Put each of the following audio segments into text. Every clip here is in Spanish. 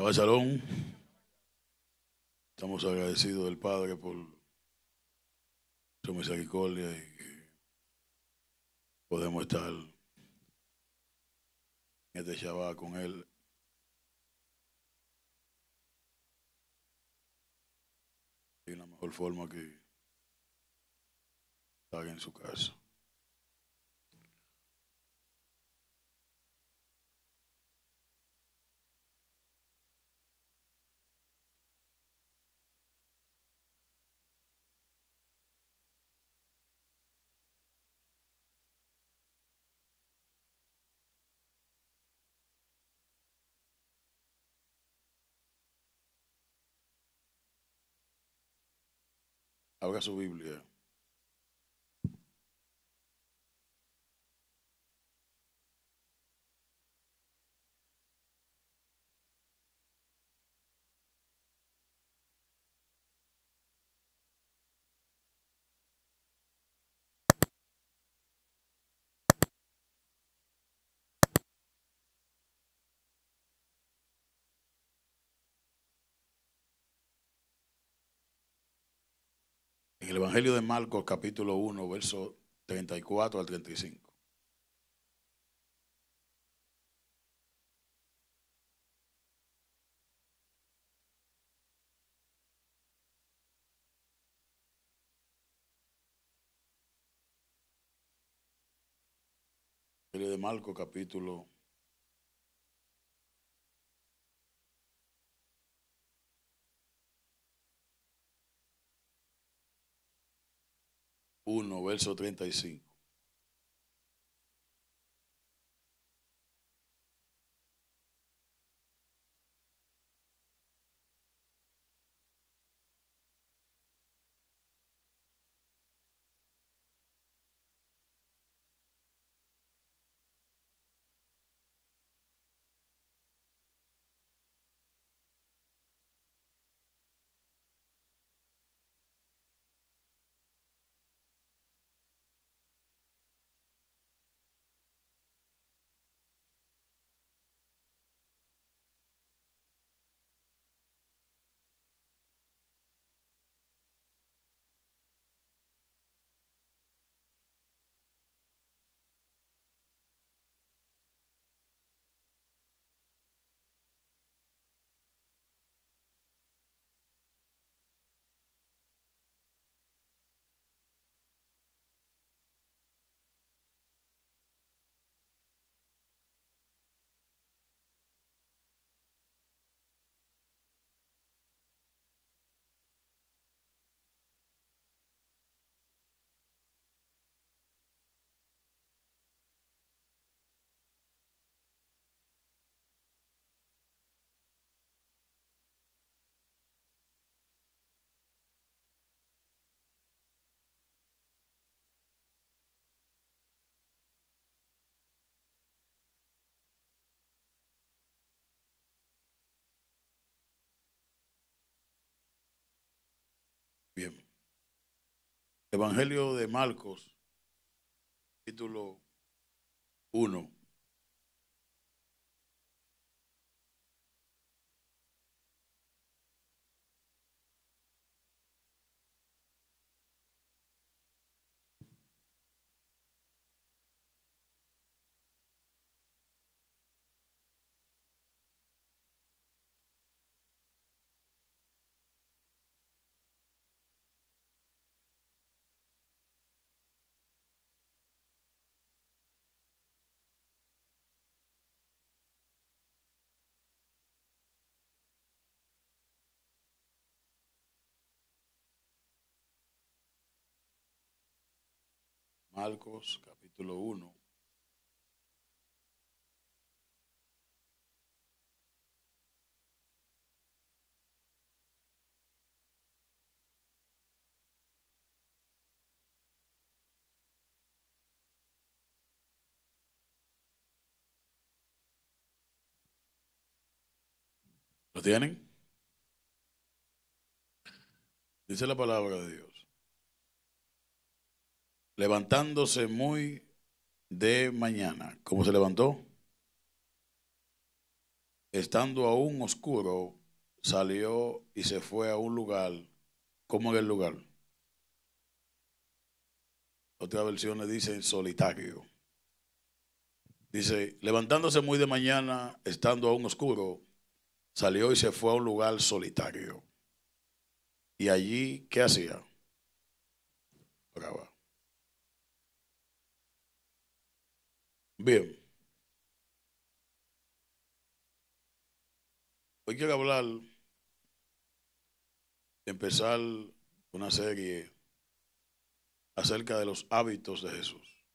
Shabbat Salón, Estamos agradecidos del Padre por su misericordia y que podemos estar en este Shabbat con Él. y la mejor forma que estar en su casa. Abra su Biblia el Evangelio de Marcos capítulo 1, verso 34 al 35. de Marco capítulo 1, verso 35. Evangelio de Marcos, título 1. Marcos capítulo 1. ¿Lo tienen? Dice la palabra de Dios levantándose muy de mañana. ¿Cómo se levantó? Estando aún oscuro, salió y se fue a un lugar. ¿Cómo era el lugar? Otra versión versiones dicen solitario. Dice, levantándose muy de mañana, estando aún oscuro, salió y se fue a un lugar solitario. ¿Y allí qué hacía? Bien. Hoy quiero hablar, empezar una serie acerca de los hábitos de Jesús.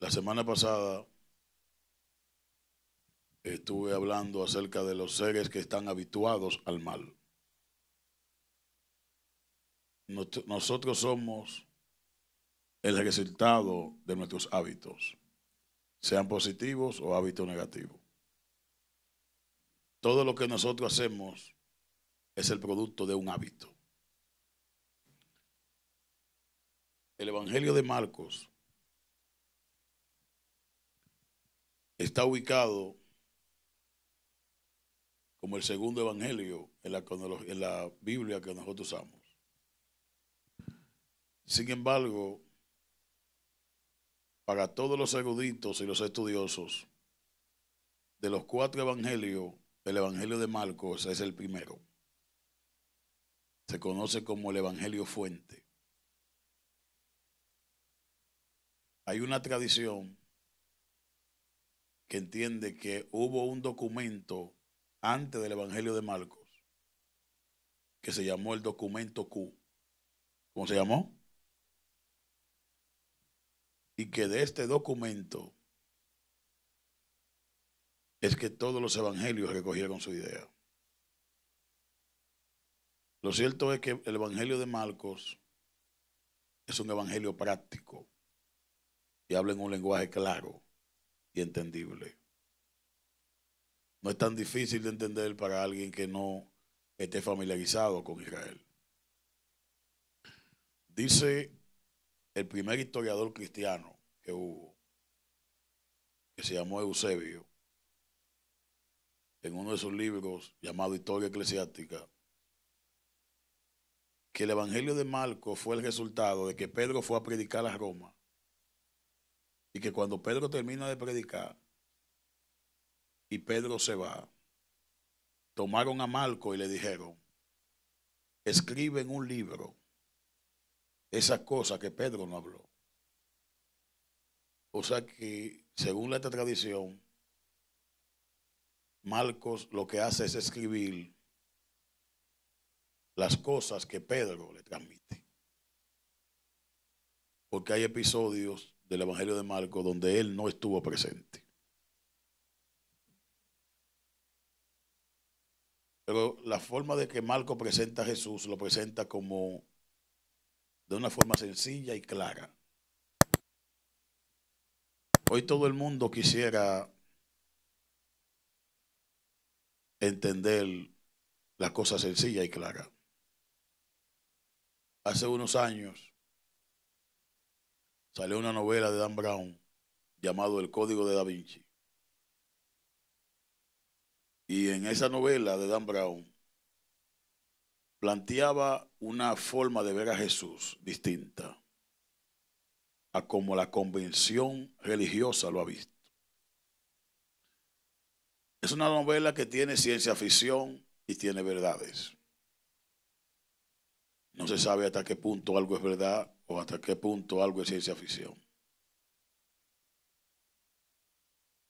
La semana pasada estuve hablando acerca de los seres que están habituados al mal. Nosotros somos el resultado de nuestros hábitos, sean positivos o hábitos negativos. Todo lo que nosotros hacemos es el producto de un hábito. El Evangelio de Marcos está ubicado como el segundo evangelio en la, en la Biblia que nosotros usamos. Sin embargo, para todos los eruditos y los estudiosos de los cuatro evangelios, el evangelio de Marcos es el primero. Se conoce como el evangelio fuente. Hay una tradición que entiende que hubo un documento antes del evangelio de Marcos que se llamó el documento Q. ¿Cómo se llamó? y que de este documento es que todos los evangelios recogieron su idea. Lo cierto es que el Evangelio de Marcos es un evangelio práctico y habla en un lenguaje claro y entendible. No es tan difícil de entender para alguien que no esté familiarizado con Israel. Dice el primer historiador cristiano que hubo, que se llamó Eusebio, en uno de sus libros llamado Historia Eclesiástica, que el Evangelio de Marco fue el resultado de que Pedro fue a predicar a Roma y que cuando Pedro termina de predicar y Pedro se va, tomaron a Marco y le dijeron, escribe un libro esas cosas que Pedro no habló. O sea que, según esta tradición, Marcos lo que hace es escribir las cosas que Pedro le transmite. Porque hay episodios del Evangelio de Marcos donde él no estuvo presente. Pero la forma de que Marcos presenta a Jesús lo presenta como de una forma sencilla y clara. Hoy todo el mundo quisiera entender la cosa sencilla y clara. Hace unos años salió una novela de Dan Brown llamado El Código de Da Vinci. Y en esa novela de Dan Brown planteaba una forma de ver a Jesús distinta a como la convención religiosa lo ha visto. Es una novela que tiene ciencia ficción y tiene verdades. No se sabe hasta qué punto algo es verdad o hasta qué punto algo es ciencia ficción.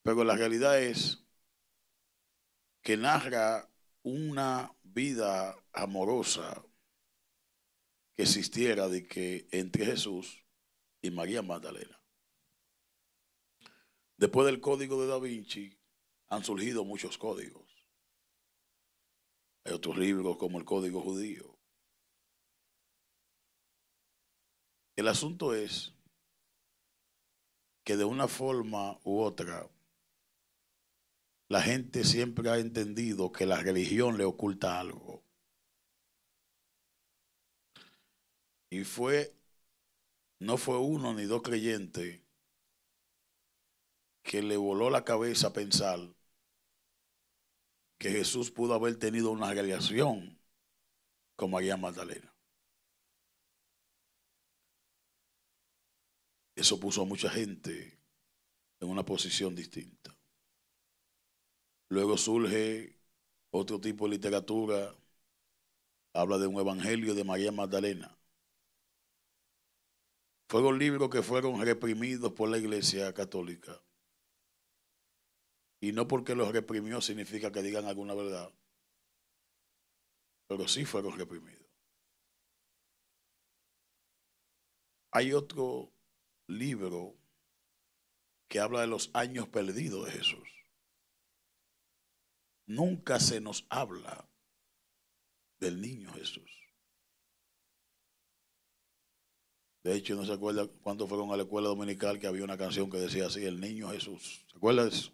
Pero la realidad es que narra una vida amorosa que existiera de que entre Jesús y María Magdalena. Después del código de Da Vinci han surgido muchos códigos. Hay otros libros como el Código Judío. El asunto es que de una forma u otra la gente siempre ha entendido que la religión le oculta algo. Y fue, no fue uno ni dos creyentes que le voló la cabeza pensar que Jesús pudo haber tenido una relación con María Magdalena. Eso puso a mucha gente en una posición distinta. Luego surge otro tipo de literatura, habla de un evangelio de María Magdalena. Fueron libros que fueron reprimidos por la Iglesia Católica. Y no porque los reprimió significa que digan alguna verdad, pero sí fueron reprimidos. Hay otro libro que habla de los años perdidos de Jesús. Nunca se nos habla del niño Jesús. De hecho, no se acuerda cuándo fueron a la escuela dominical que había una canción que decía así, el niño Jesús. ¿Se acuerda de eso?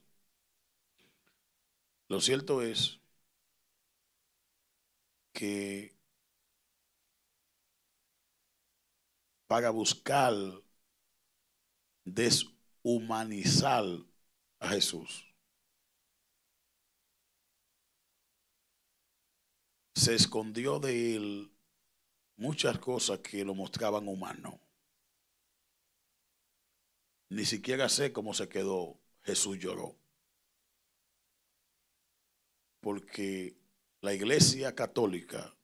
Lo cierto es que para buscar deshumanizar a Jesús, se escondió de él muchas cosas que lo mostraban humano. Ni siquiera sé cómo se quedó. Jesús lloró. Porque la iglesia católica,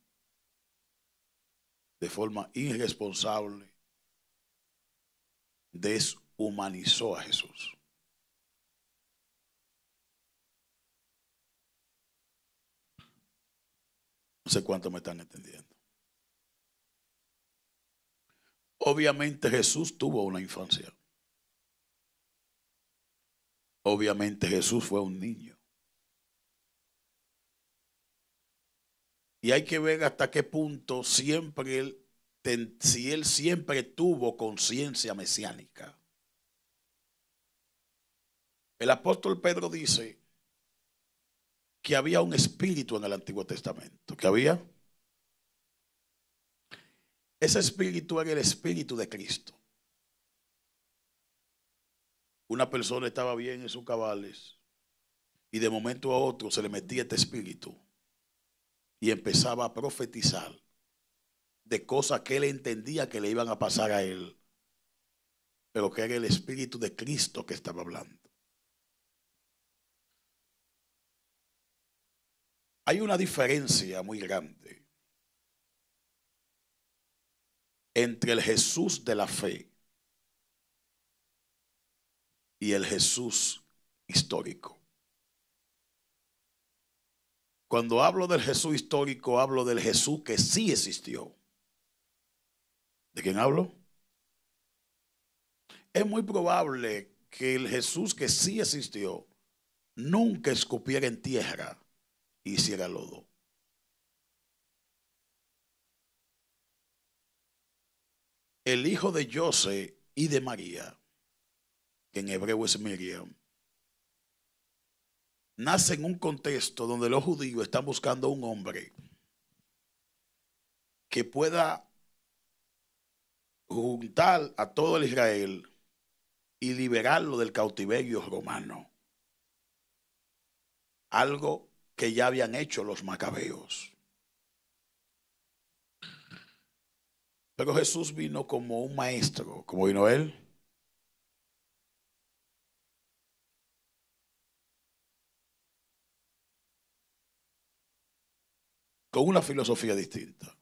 de forma irresponsable, deshumanizó a Jesús. No sé cuánto me están entendiendo. Obviamente Jesús tuvo una infancia. Obviamente Jesús fue un niño. Y hay que ver hasta qué punto siempre él, si él siempre tuvo conciencia mesiánica. El apóstol Pedro dice que había un espíritu en el Antiguo Testamento. ¿Qué había? Ese espíritu era el espíritu de Cristo. Una persona estaba bien en sus cabales y de momento a otro se le metía este espíritu y empezaba a profetizar de cosas que él entendía que le iban a pasar a él, pero que era el espíritu de Cristo que estaba hablando. Hay una diferencia muy grande entre el Jesús de la fe y el Jesús histórico. Cuando hablo del Jesús histórico, hablo del Jesús que sí existió. ¿De quién hablo? Es muy probable que el Jesús que sí existió nunca escupiera en tierra hiciera lodo. El hijo de José y de María, que en hebreo es Miriam, nace en un contexto donde los judíos están buscando un hombre que pueda juntar a todo el Israel y liberarlo del cautiverio romano. Algo que ya habían hecho los macabeos. Pero Jesús vino como un maestro, como vino él. Con una filosofía distinta.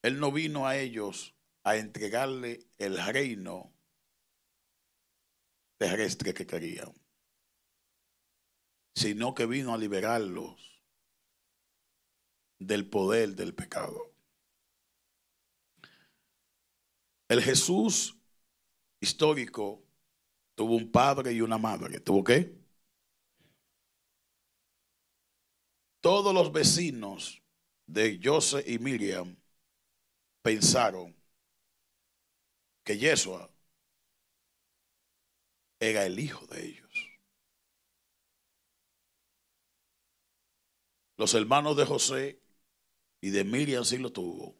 Él no vino a ellos a entregarle el reino terrestre que querían sino que vino a liberarlos del poder del pecado. El Jesús histórico tuvo un padre y una madre. ¿Tuvo qué? Todos los vecinos de Joseph y Miriam pensaron que Yeshua era el hijo de ellos. Los hermanos de José y de Miriam sí lo tuvo.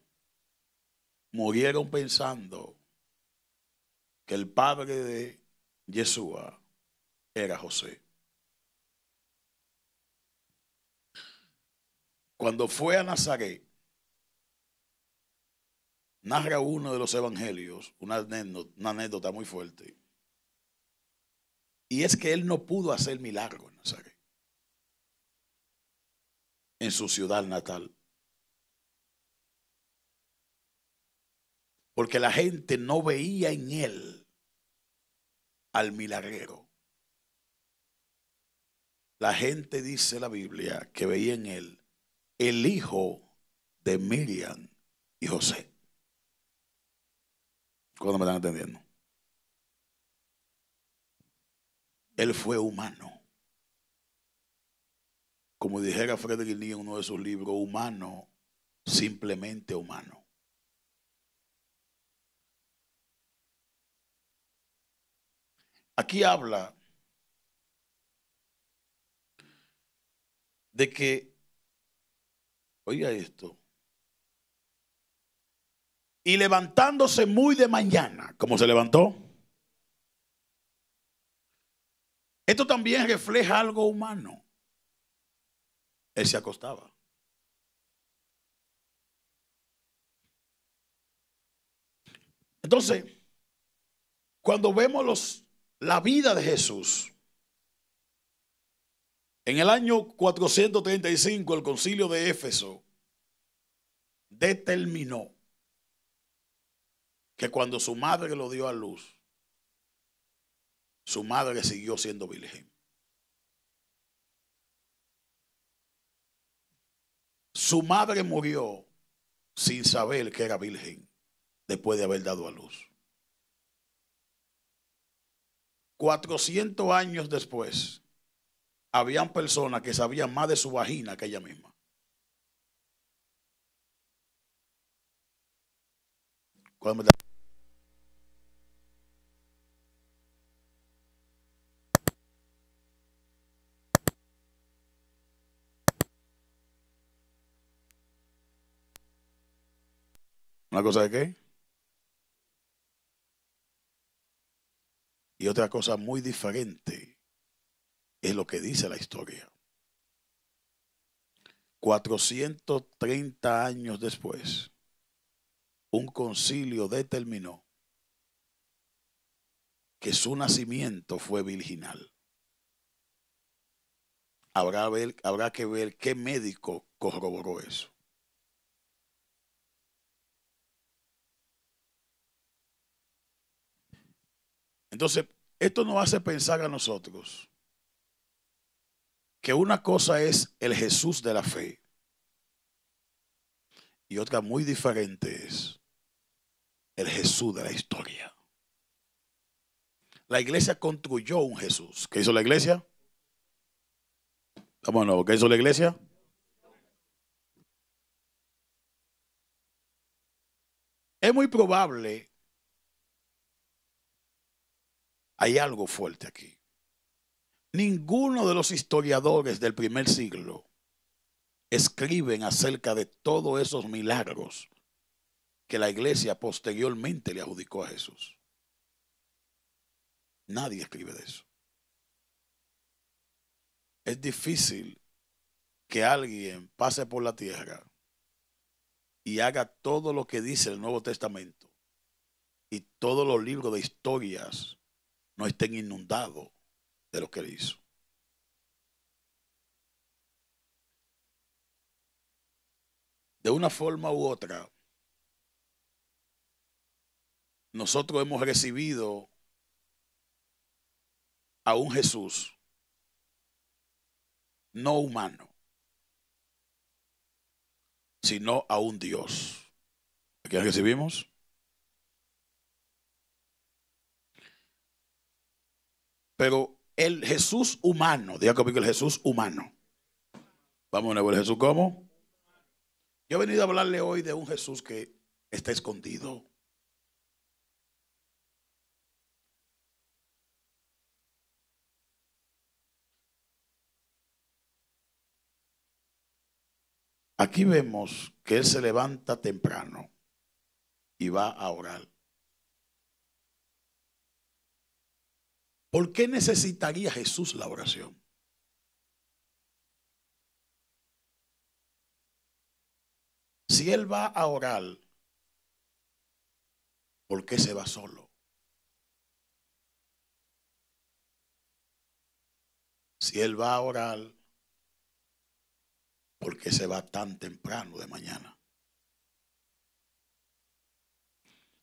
Murieron pensando que el padre de Yeshua era José. Cuando fue a Nazaret, narra uno de los evangelios una anécdota, una anécdota muy fuerte. Y es que él no pudo hacer milagro en Nazaret en su ciudad natal. Porque la gente no veía en él al milagrero. La gente dice la Biblia que veía en él el hijo de Miriam y José. ¿Cuándo me están entendiendo? Él fue humano como dijera Frederick Lee en uno de sus libros, humano, simplemente humano. Aquí habla de que, oiga esto, y levantándose muy de mañana, como se levantó. Esto también refleja algo humano él se acostaba. Entonces, cuando vemos los, la vida de Jesús, en el año 435 el concilio de Éfeso determinó que cuando su madre lo dio a luz, su madre siguió siendo virgen. Su madre murió sin saber que era virgen después de haber dado a luz. 400 años después, habían personas que sabían más de su vagina que ella misma. ¿Una cosa de qué? Y otra cosa muy diferente es lo que dice la historia. 430 años después, un concilio determinó que su nacimiento fue virginal. Habrá, habrá que ver qué médico corroboró eso. Entonces, esto nos hace pensar a nosotros que una cosa es el Jesús de la fe y otra muy diferente es el Jesús de la historia. La iglesia construyó un Jesús. ¿Qué hizo la iglesia? Vámonos, ¿qué hizo la iglesia? Es muy probable Hay algo fuerte aquí. Ninguno de los historiadores del primer siglo escriben acerca de todos esos milagros que la iglesia posteriormente le adjudicó a Jesús. Nadie escribe de eso. Es difícil que alguien pase por la tierra y haga todo lo que dice el Nuevo Testamento y todos los libros de historias no estén inundados de lo que él hizo. De una forma u otra, nosotros hemos recibido a un Jesús no humano, sino a un Dios. ¿A quién recibimos? Pero el Jesús humano, diga conmigo el Jesús humano. Vamos a ver, Jesús cómo. Yo he venido a hablarle hoy de un Jesús que está escondido. Aquí vemos que Él se levanta temprano y va a orar. ¿Por qué necesitaría Jesús la oración? Si él va a orar, ¿por qué se va solo? Si él va a orar, ¿por qué se va tan temprano de mañana?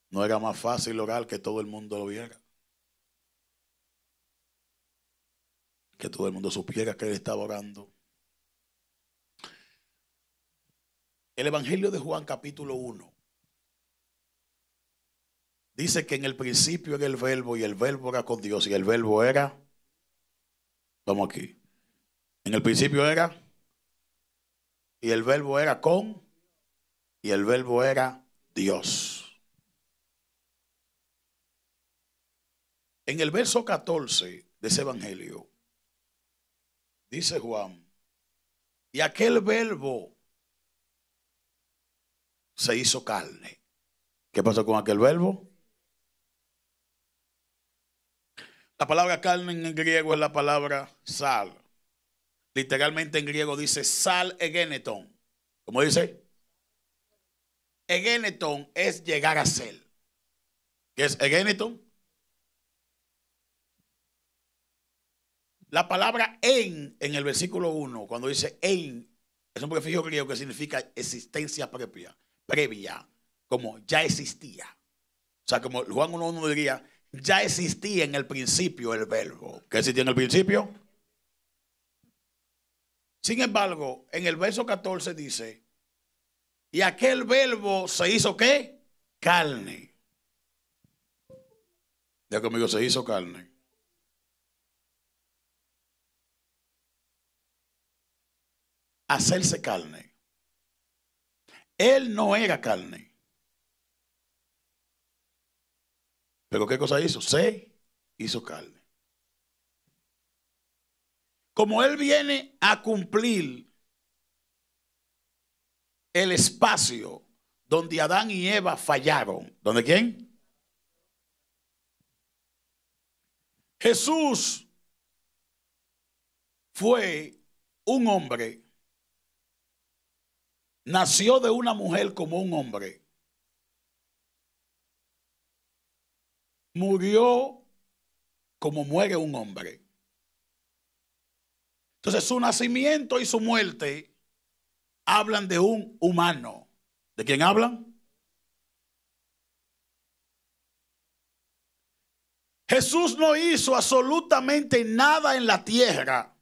¿No era más fácil orar que todo el mundo lo viera? que todo el mundo supiera que él estaba orando. El Evangelio de Juan capítulo 1 dice que en el principio era el verbo y el verbo era con Dios y el verbo era, vamos aquí, en el principio era y el verbo era con y el verbo era Dios. En el verso 14 de ese Evangelio dice Juan, y aquel verbo se hizo carne. ¿Qué pasó con aquel verbo? La palabra carne en griego es la palabra sal. Literalmente en griego dice sal egeneton. ¿Cómo dice? Egeneton es llegar a ser. ¿Qué es egeneton? La palabra en en el versículo 1, cuando dice en, es un prefijo griego que significa existencia propia, previa, como ya existía. O sea, como Juan 1.1 diría, ya existía en el principio el verbo. ¿Qué existía en el principio? Sin embargo, en el verso 14 dice, y aquel verbo se hizo qué? Carne. Ya conmigo se hizo carne. hacerse carne. Él no era carne. Pero ¿qué cosa hizo? Se hizo carne. Como Él viene a cumplir el espacio donde Adán y Eva fallaron. ¿Dónde quién? Jesús fue un hombre nació de una mujer como un hombre. Murió como muere un hombre. Entonces su nacimiento y su muerte hablan de un humano. ¿De quién hablan? Jesús no hizo absolutamente nada en la tierra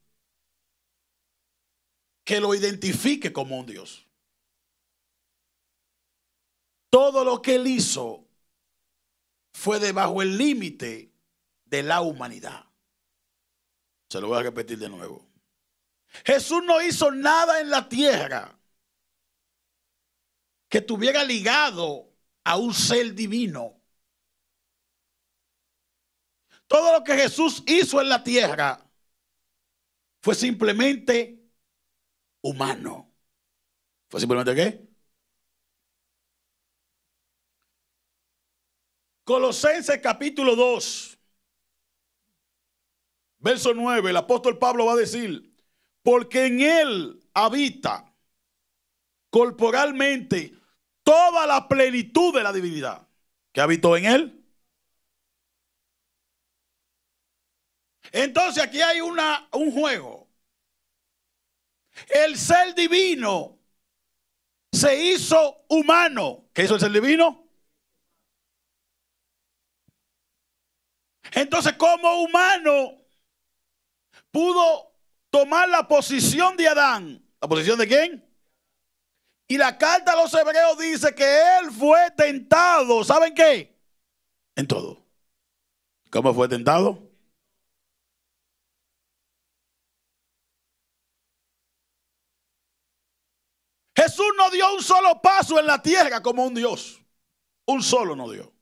que lo identifique como un Dios. Todo lo que él hizo fue debajo el límite de la humanidad. Se lo voy a repetir de nuevo. Jesús no hizo nada en la tierra que tuviera ligado a un ser divino. Todo lo que Jesús hizo en la tierra fue simplemente humano. ¿Fue simplemente qué? Colosenses capítulo 2, verso 9, el apóstol Pablo va a decir, porque en él habita corporalmente toda la plenitud de la divinidad. que habitó en él? Entonces aquí hay una, un juego. El ser divino se hizo humano. ¿Qué hizo el ser divino? Entonces, como humano, pudo tomar la posición de Adán. ¿La posición de quién? Y la carta a los hebreos dice que él fue tentado. ¿Saben qué? En todo. ¿Cómo fue tentado? Jesús no dio un solo paso en la tierra como un Dios. Un solo no dio.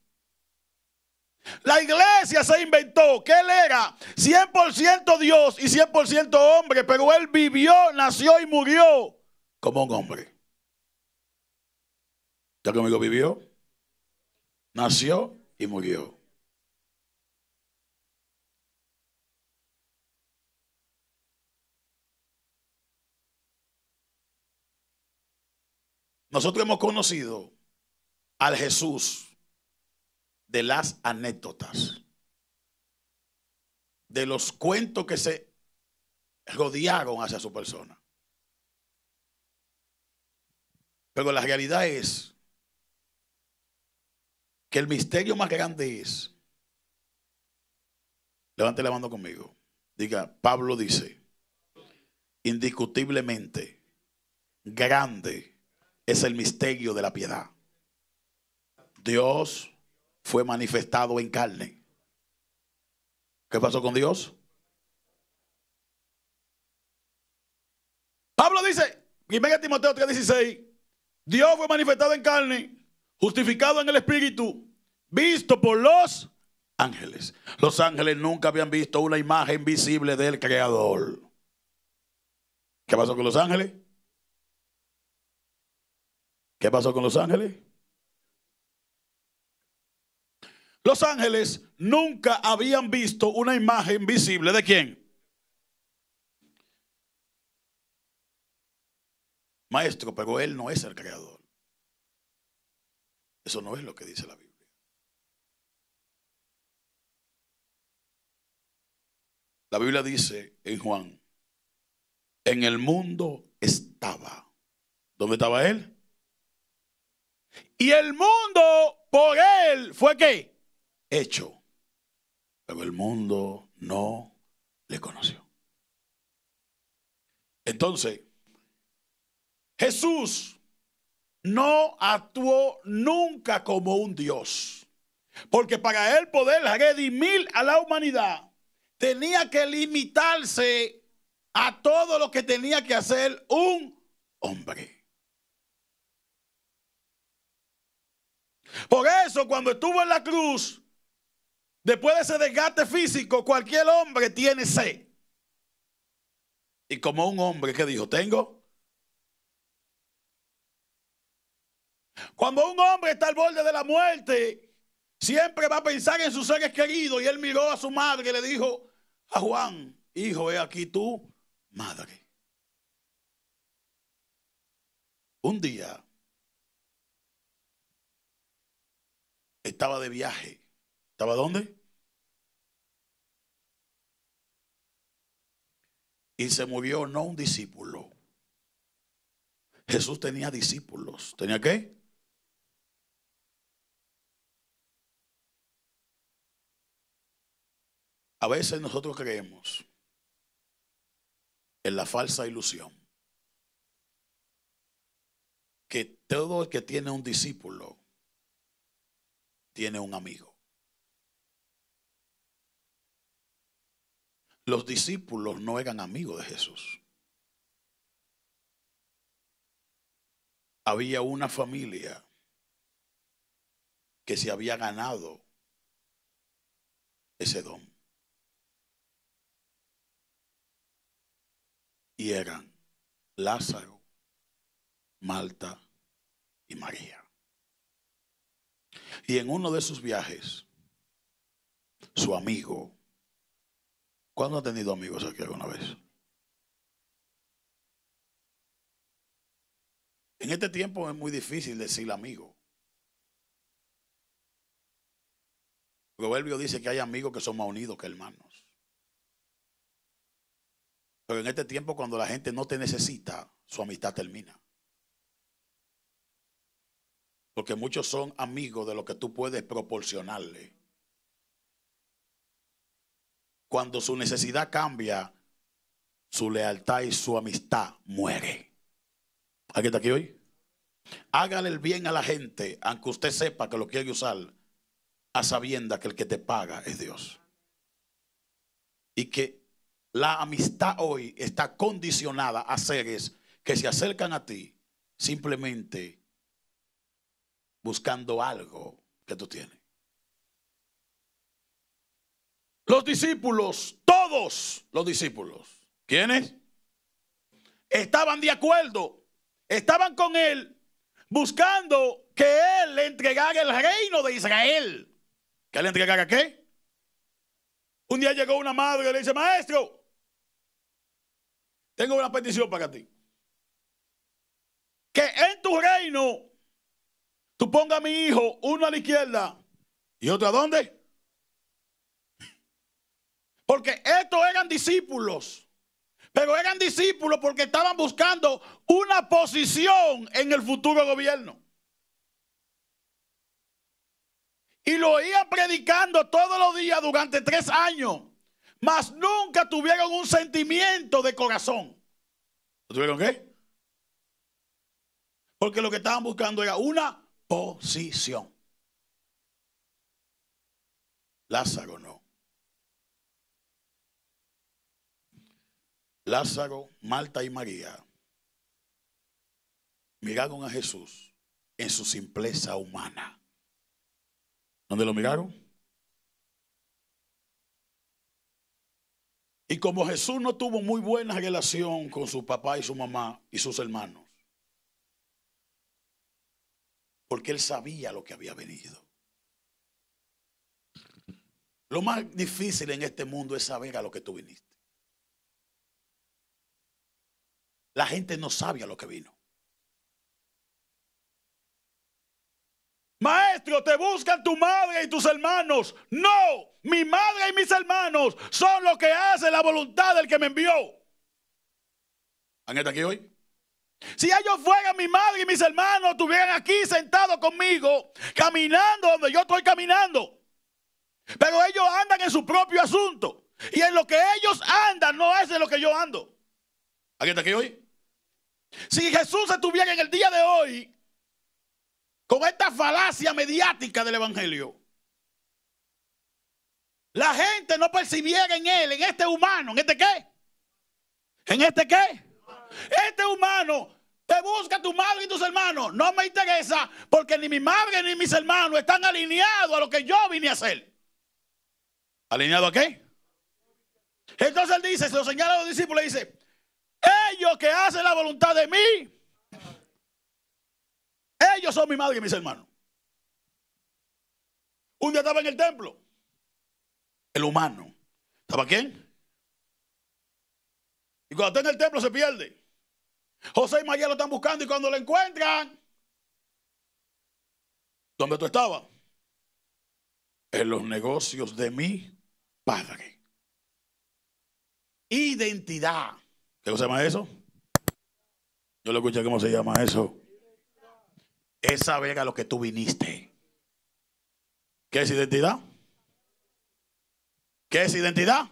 La iglesia se inventó que él era 100% Dios y 100% hombre, pero él vivió, nació y murió como un hombre. ¿Ya conmigo vivió? Nació y murió. Nosotros hemos conocido al Jesús de las anécdotas, de los cuentos que se rodearon hacia su persona. Pero la realidad es que el misterio más grande es, levante la mano conmigo, diga, Pablo dice, indiscutiblemente, grande es el misterio de la piedad. Dios fue manifestado en carne. ¿Qué pasó con Dios? Pablo dice, 1 Timoteo 3:16, Dios fue manifestado en carne, justificado en el Espíritu, visto por los ángeles. Los ángeles nunca habían visto una imagen visible del Creador. ¿Qué pasó con los ángeles? ¿Qué pasó con los ángeles? Los ángeles nunca habían visto una imagen visible de quién. Maestro, pero Él no es el creador. Eso no es lo que dice la Biblia. La Biblia dice en Juan, en el mundo estaba. ¿Dónde estaba Él? Y el mundo por Él fue qué? hecho, pero el mundo no le conoció. Entonces, Jesús no actuó nunca como un Dios, porque para él poder redimir a la humanidad, tenía que limitarse a todo lo que tenía que hacer un hombre. Por eso cuando estuvo en la cruz, Después de ese desgaste físico, cualquier hombre tiene sed. Y como un hombre que dijo, tengo. Cuando un hombre está al borde de la muerte, siempre va a pensar en sus seres queridos. Y él miró a su madre y le dijo a Juan, hijo, he aquí tu madre. Un día estaba de viaje ¿Estaba dónde? Y se movió no un discípulo. Jesús tenía discípulos. ¿Tenía qué? A veces nosotros creemos en la falsa ilusión que todo el que tiene un discípulo tiene un amigo. los discípulos no eran amigos de Jesús. Había una familia que se había ganado ese don. Y eran Lázaro, Malta y María. Y en uno de sus viajes, su amigo ¿Cuándo ha tenido amigos aquí alguna vez? En este tiempo es muy difícil decir amigo. Proverbio dice que hay amigos que son más unidos que hermanos. Pero en este tiempo cuando la gente no te necesita, su amistad termina. Porque muchos son amigos de lo que tú puedes proporcionarle. Cuando su necesidad cambia, su lealtad y su amistad muere. ¿Alguien está aquí hoy? Hágale el bien a la gente, aunque usted sepa que lo quiere usar, a sabienda que el que te paga es Dios. Y que la amistad hoy está condicionada a seres que se acercan a ti simplemente buscando algo que tú tienes. Los discípulos, todos los discípulos, ¿quiénes? Estaban de acuerdo, estaban con él buscando que él le entregara el reino de Israel. ¿Que le entregara qué? Un día llegó una madre y le dice, maestro, tengo una petición para ti. Que en tu reino tú pongas a mi hijo, uno a la izquierda y otro a dónde? Porque estos eran discípulos. Pero eran discípulos porque estaban buscando una posición en el futuro gobierno. Y lo iban predicando todos los días durante tres años. Mas nunca tuvieron un sentimiento de corazón. tuvieron qué? Porque lo que estaban buscando era una posición. Lázaro no. Lázaro, Marta y María miraron a Jesús en su simpleza humana. ¿Dónde lo miraron? Y como Jesús no tuvo muy buena relación con su papá y su mamá y sus hermanos, porque él sabía lo que había venido. Lo más difícil en este mundo es saber a lo que tú viniste. la gente no sabía lo que vino. Maestro, te buscan tu madre y tus hermanos. No, mi madre y mis hermanos son los que hacen la voluntad del que me envió. ¿Han está aquí hoy? Si ellos fueran mi madre y mis hermanos, estuvieran aquí sentados conmigo, caminando donde yo estoy caminando. Pero ellos andan en su propio asunto. Y en lo que ellos andan no es en lo que yo ando. ¿Alguien está aquí hoy? Si Jesús estuviera en el día de hoy con esta falacia mediática del Evangelio, la gente no percibiera en él, en este humano, en este qué, en este qué, este humano te busca tu madre y tus hermanos. No me interesa porque ni mi madre ni mis hermanos están alineados a lo que yo vine a hacer. ¿Alineado a qué? Entonces él dice, se lo señala a los discípulos y dice, ellos que hacen la voluntad de mí, ellos son mi madre y mis hermanos. Un día estaba en el templo, el humano. ¿Estaba quién? Y cuando está en el templo se pierde. José y María lo están buscando y cuando lo encuentran, ¿dónde tú estabas? En los negocios de mi padre. Identidad. ¿Cómo se llama eso? Yo lo escuché, ¿cómo se llama eso? Esa saber a lo que tú viniste. ¿Qué es identidad? ¿Qué es identidad?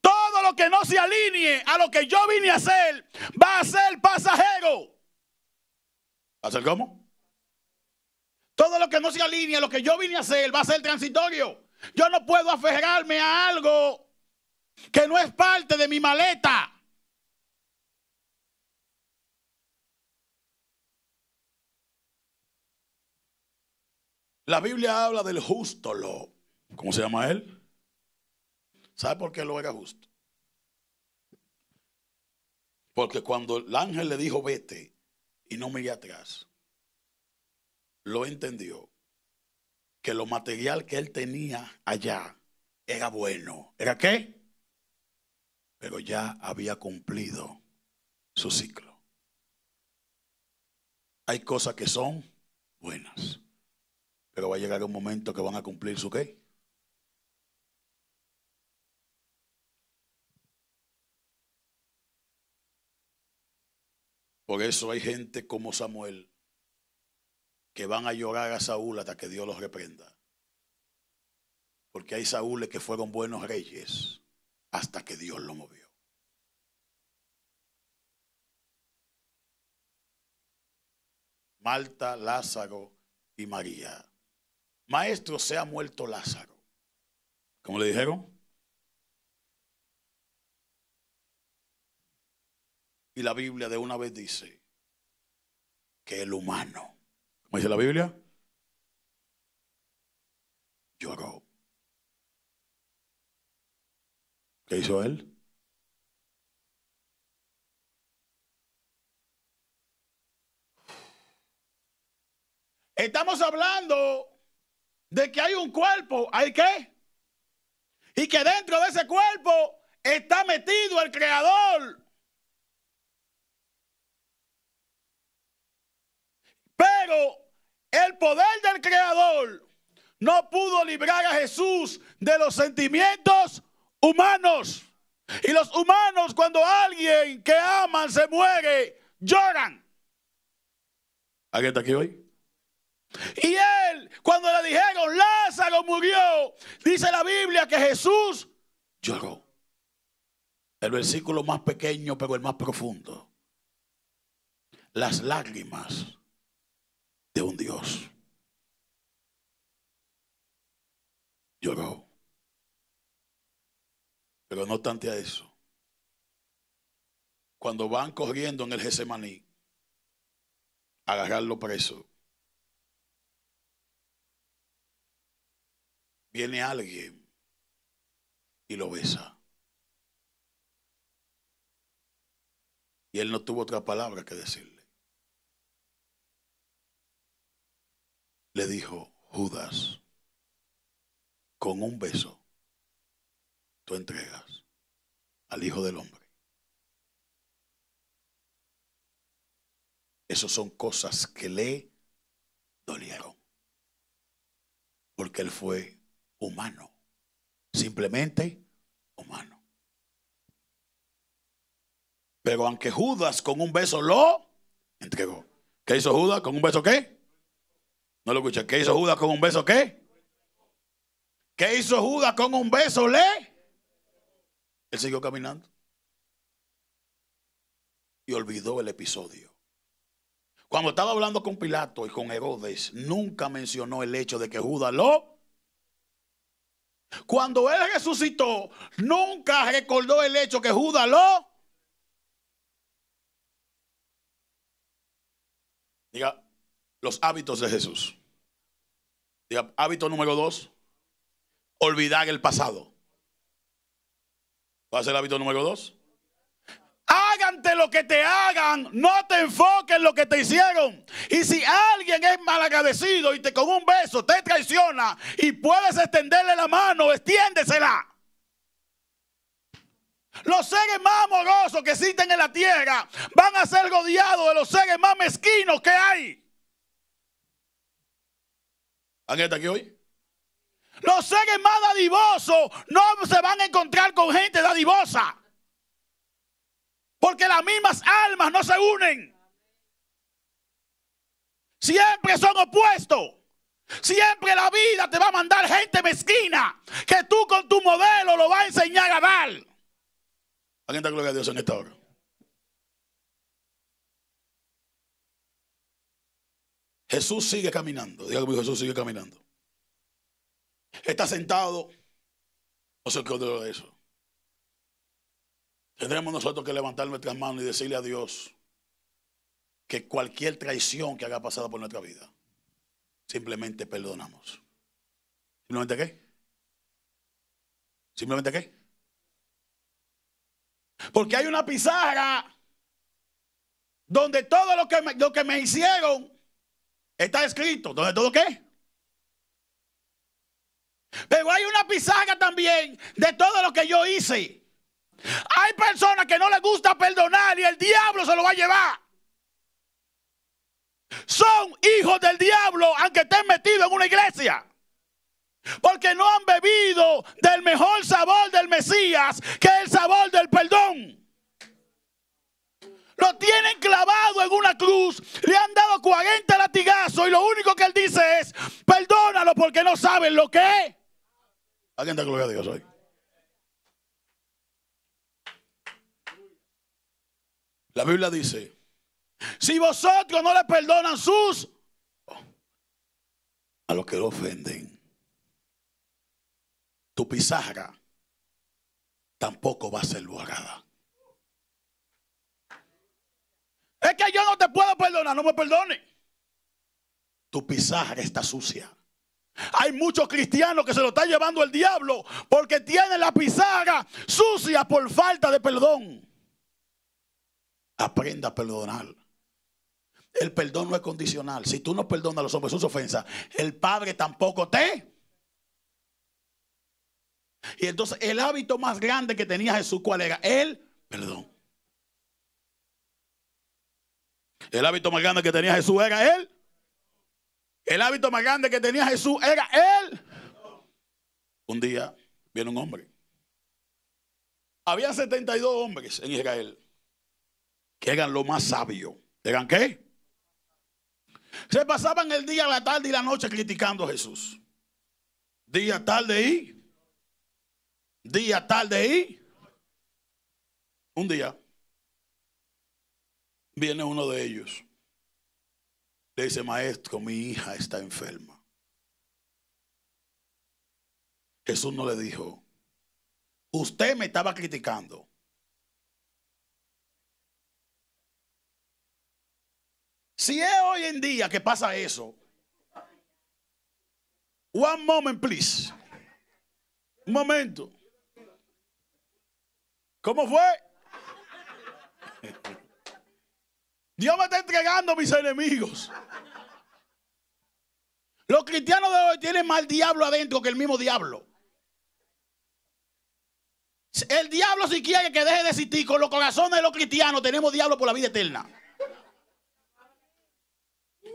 Todo lo que no se alinee a lo que yo vine a hacer va a ser pasajero. ¿Va a ser cómo? Todo lo que no se alinee a lo que yo vine a hacer va a ser transitorio. Yo no puedo aferrarme a algo que no es parte de mi maleta. La Biblia habla del justo Lo. ¿Cómo se llama él? ¿Sabe por qué Lo era justo? Porque cuando el ángel le dijo vete y no mire atrás, lo entendió que lo material que él tenía allá era bueno. ¿Era qué? pero ya había cumplido su ciclo. Hay cosas que son buenas, pero va a llegar un momento que van a cumplir su que. Por eso hay gente como Samuel que van a llorar a Saúl hasta que Dios los reprenda. Porque hay Saúles que fueron buenos reyes, hasta que Dios lo movió. Malta, Lázaro y María. Maestro, se ha muerto Lázaro. ¿Cómo le dijeron? Y la Biblia de una vez dice que el humano, ¿cómo dice la Biblia? Lloró. ¿Qué hizo él? Estamos hablando de que hay un cuerpo, ¿hay qué? Y que dentro de ese cuerpo está metido el creador. Pero el poder del creador no pudo librar a Jesús de los sentimientos humanos. Y los humanos cuando alguien que aman se muere, lloran. ¿Alguien está aquí hoy? Y él, cuando le dijeron, Lázaro murió, dice la Biblia que Jesús lloró. El versículo más pequeño, pero el más profundo. Las lágrimas de un Dios. Lloró. Pero no tanto a eso. Cuando van corriendo en el Getsemaní, a agarrarlo preso, viene alguien y lo besa. Y él no tuvo otra palabra que decirle. Le dijo, Judas, con un beso tú entregas al Hijo del Hombre. Esas son cosas que le dolieron. Porque él fue humano. Simplemente humano. Pero aunque Judas con un beso lo entregó. ¿Qué hizo Judas? ¿Con un beso qué? No lo escuché. ¿Qué hizo Judas con un beso qué? ¿Qué hizo Judas con un beso le? Él siguió caminando y olvidó el episodio. Cuando estaba hablando con Pilato y con Herodes, nunca mencionó el hecho de que Judas lo... Cuando él resucitó, nunca recordó el hecho que Judas lo... Diga, los hábitos de Jesús. Diga, hábito número dos, olvidar el pasado. ¿Va a ser el hábito número dos? Hágante lo que te hagan, no te enfoques en lo que te hicieron. Y si alguien es malagradecido y te con un beso te traiciona y puedes extenderle la mano, extiéndesela. Los seres más amorosos que existen en la tierra van a ser rodeados de los seres más mezquinos que hay. ¿Alguien está aquí hoy? Los seres más dadivosos no se van a encontrar con gente dadivosa. Porque las mismas almas no se unen. Siempre son opuestos. Siempre la vida te va a mandar gente mezquina que tú con tu modelo lo vas a enseñar a dar. ¿Alguien da gloria a Dios en esta hora? Jesús sigue caminando. Dígame, Jesús sigue caminando está sentado, no se otro de eso. Tendremos nosotros que levantar nuestras manos y decirle a Dios que cualquier traición que haya pasado por nuestra vida, simplemente perdonamos. ¿Simplemente qué? ¿Simplemente qué? Porque hay una pizarra donde todo lo que me, lo que me hicieron está escrito. ¿Donde todo qué? Pero hay una pizarra también de todo lo que yo hice. Hay personas que no les gusta perdonar y el diablo se lo va a llevar. Son hijos del diablo aunque estén metidos en una iglesia. Porque no han bebido del mejor sabor del Mesías, que el sabor del perdón. Lo tienen clavado en una cruz, le han dado 40 latigazos y lo único que él dice es, perdónalo porque no saben lo que es. Alguien da gloria a Dios hoy. La Biblia dice, si vosotros no le perdonan sus a los que lo ofenden, tu pizarra tampoco va a ser luagada. Es que yo no te puedo perdonar, no me perdone. Tu pizarra está sucia. Hay muchos cristianos que se lo está llevando el diablo porque tiene la pizarra sucia por falta de perdón. Aprenda a perdonar. El perdón no es condicional. Si tú no perdonas a los hombres sus ofensas, el Padre tampoco te. Y entonces el hábito más grande que tenía Jesús, ¿cuál era? El perdón. El hábito más grande que tenía Jesús era él. El hábito más grande que tenía Jesús era él. Un día viene un hombre. Había 72 hombres en Israel que eran lo más sabio. ¿Eran qué? Se pasaban el día, la tarde y la noche criticando a Jesús. Día, tarde y. Día, tarde y. Un día viene uno de ellos le dice, maestro, mi hija está enferma. Jesús no le dijo, usted me estaba criticando. Si es hoy en día que pasa eso, one moment, please. Un momento. ¿Cómo fue? Dios me está entregando mis enemigos. Los cristianos de hoy tienen más diablo adentro que el mismo diablo. El diablo si quiere que deje de existir con los corazones de los cristianos, tenemos diablo por la vida eterna.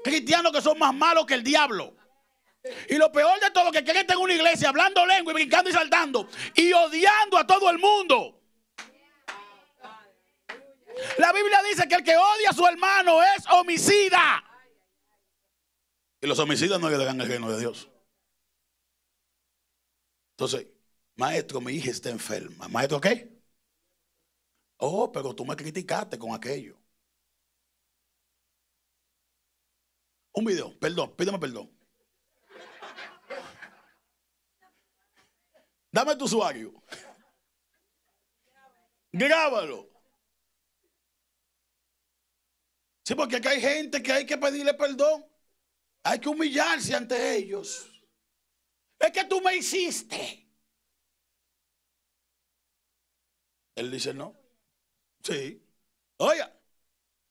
Cristianos que son más malos que el diablo. Y lo peor de todo, que creen en una iglesia hablando lengua y brincando y saltando y odiando a todo el mundo. La Biblia dice que el que odia a su hermano es homicida. Y los homicidas no llegan el reino de Dios. Entonces, maestro, mi hija está enferma. ¿Maestro ¿ok? Oh, pero tú me criticaste con aquello. Un video, perdón, pídeme perdón. Dame tu usuario. Grábalo. Sí, porque aquí hay gente que hay que pedirle perdón. Hay que humillarse ante ellos. Es que tú me hiciste. Él dice no. Sí. Oiga.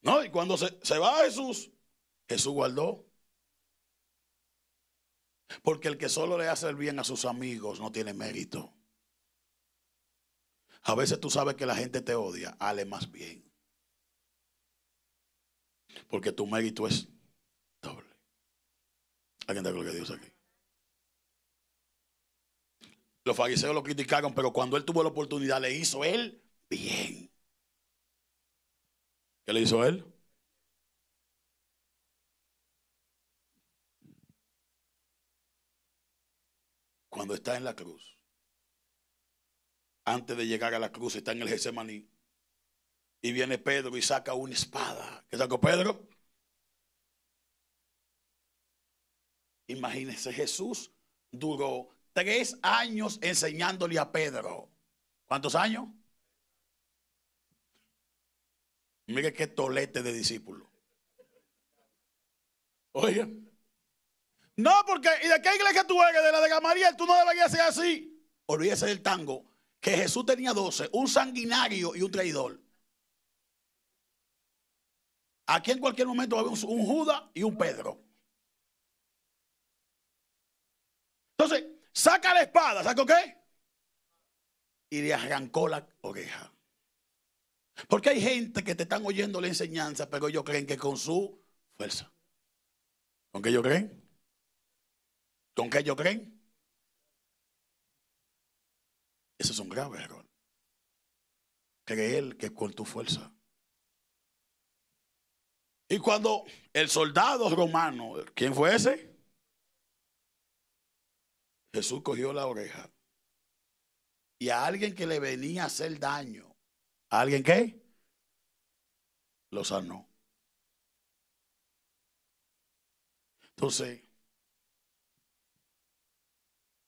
No, y cuando se, se va Jesús, Jesús guardó. Porque el que solo le hace el bien a sus amigos no tiene mérito. A veces tú sabes que la gente te odia, hale más bien. Porque tu mérito es doble. ¿Alguien está con lo Dios aquí? Los fariseos lo criticaron, pero cuando él tuvo la oportunidad le hizo él bien. ¿Qué le hizo él? Cuando está en la cruz, antes de llegar a la cruz, está en el Getsemaní. Y viene Pedro y saca una espada. ¿Qué sacó Pedro? Imagínense, Jesús duró tres años enseñándole a Pedro. ¿Cuántos años? Mire qué tolete de discípulo. Oye. No, porque ¿y de qué iglesia tú eres? De la de María. tú no deberías ser así. Olvídese del tango, que Jesús tenía doce, un sanguinario y un traidor. Aquí en cualquier momento va a haber un, Judas y un Pedro. Entonces, saca la espada, ¿Saco qué? Y le arrancó la oreja. Porque hay gente que te están oyendo la enseñanza, pero ellos creen que con su fuerza. ¿Con qué ellos creen? ¿Con qué ellos creen? Ese es un grave error. Creer que con tu fuerza. Y cuando el soldado romano, ¿quién fue ese? Jesús cogió la oreja. Y a alguien que le venía a hacer daño, ¿a alguien qué? Lo sanó. Entonces,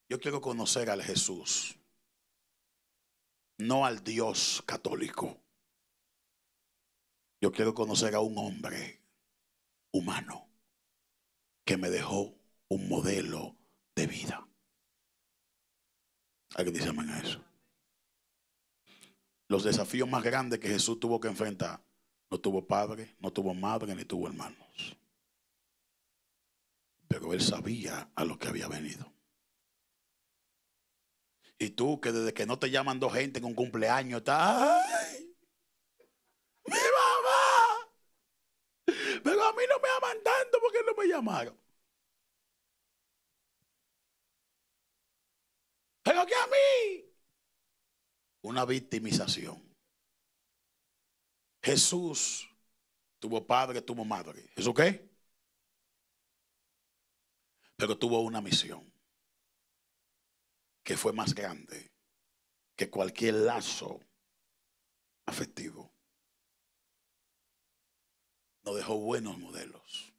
yo quiero conocer al Jesús, no al Dios católico. Yo quiero conocer a un hombre humano que me dejó un modelo de vida. Alguien dice amén a eso. Los desafíos más grandes que Jesús tuvo que enfrentar, no tuvo padre, no tuvo madre, ni tuvo hermanos. Pero él sabía a lo que había venido. Y tú que desde que no te llaman dos gente un cumpleaños, está. Pero a mí no me aman tanto porque no me llamaron. Pero que a mí, una victimización. Jesús tuvo padre, tuvo madre. ¿Eso qué? Pero tuvo una misión que fue más grande que cualquier lazo afectivo. No dejó buenos modelos.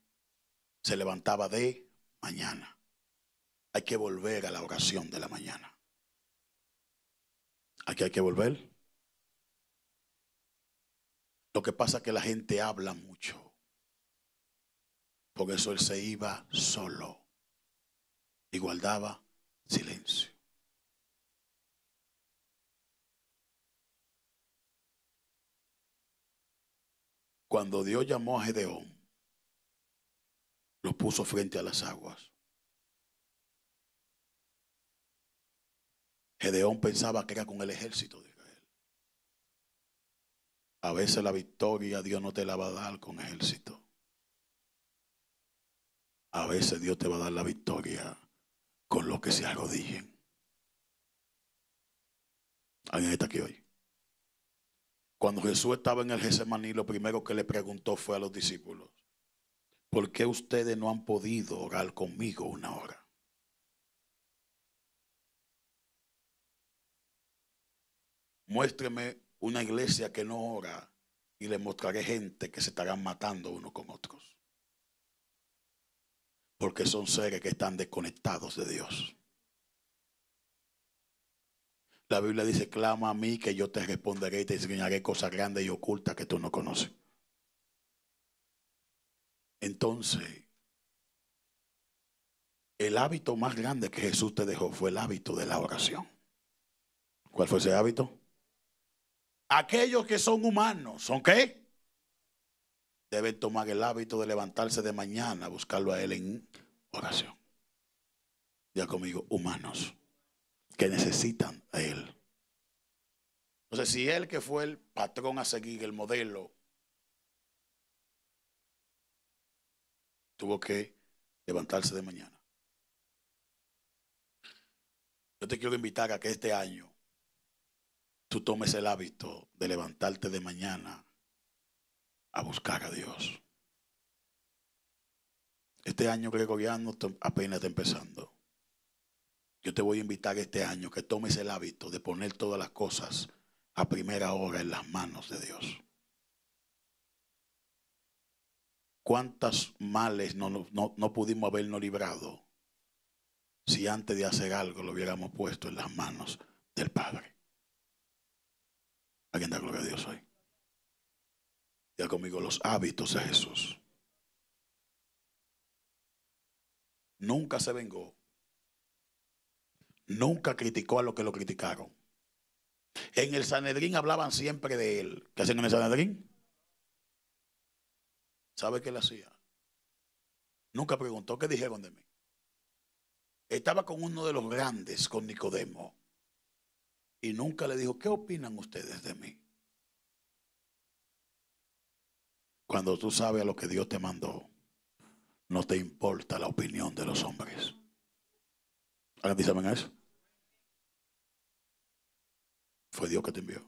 Se levantaba de mañana. Hay que volver a la oración de la mañana. Aquí hay que volver. Lo que pasa es que la gente habla mucho. Por eso él se iba solo y guardaba silencio. Cuando Dios llamó a Gedeón, lo puso frente a las aguas. Gedeón pensaba que era con el ejército de Israel. A veces la victoria Dios no te la va a dar con ejército. A veces Dios te va a dar la victoria con lo que se arrodillen. Alguien está aquí hoy. Cuando Jesús estaba en el Gesemaní, lo primero que le preguntó fue a los discípulos, ¿por qué ustedes no han podido orar conmigo una hora? Muéstreme una iglesia que no ora y le mostraré gente que se estarán matando unos con otros. Porque son seres que están desconectados de Dios. La Biblia dice, clama a mí que yo te responderé y te enseñaré cosas grandes y ocultas que tú no conoces. Entonces, el hábito más grande que Jesús te dejó fue el hábito de la oración. ¿Cuál fue ese hábito? Aquellos que son humanos, ¿son qué? Deben tomar el hábito de levantarse de mañana, buscarlo a Él en oración. Ya conmigo, humanos que necesitan a Él. Entonces, si Él que fue el patrón a seguir, el modelo, tuvo que levantarse de mañana. Yo te quiero invitar a que este año tú tomes el hábito de levantarte de mañana a buscar a Dios. Este año que gobierno apenas está empezando. Yo te voy a invitar este año que tomes el hábito de poner todas las cosas a primera hora en las manos de Dios. ¿Cuántos males no, no pudimos habernos librado si antes de hacer algo lo hubiéramos puesto en las manos del Padre? ¿Alguien da gloria a Dios hoy? Ya conmigo los hábitos de Jesús. Nunca se vengó, nunca criticó a los que lo criticaron. En el Sanedrín hablaban siempre de él. ¿Qué hacen en el Sanedrín? ¿Sabe qué le hacía? Nunca preguntó qué dijeron de mí. Estaba con uno de los grandes, con Nicodemo. Y nunca le dijo, ¿qué opinan ustedes de mí? Cuando tú sabes a lo que Dios te mandó, no te importa la opinión de los hombres qué eso? Fue Dios que te envió.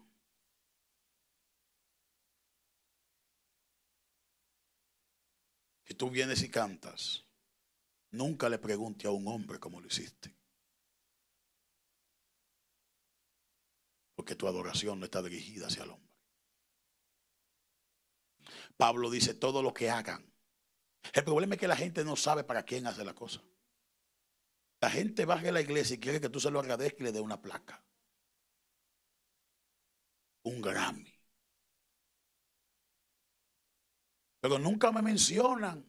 Si tú vienes y cantas, nunca le pregunte a un hombre como lo hiciste. Porque tu adoración no está dirigida hacia el hombre. Pablo dice todo lo que hagan. El problema es que la gente no sabe para quién hace la cosa. La gente baja a la iglesia y quiere que tú se lo agradezcas y le dé una placa. Un Grammy. Pero nunca me mencionan.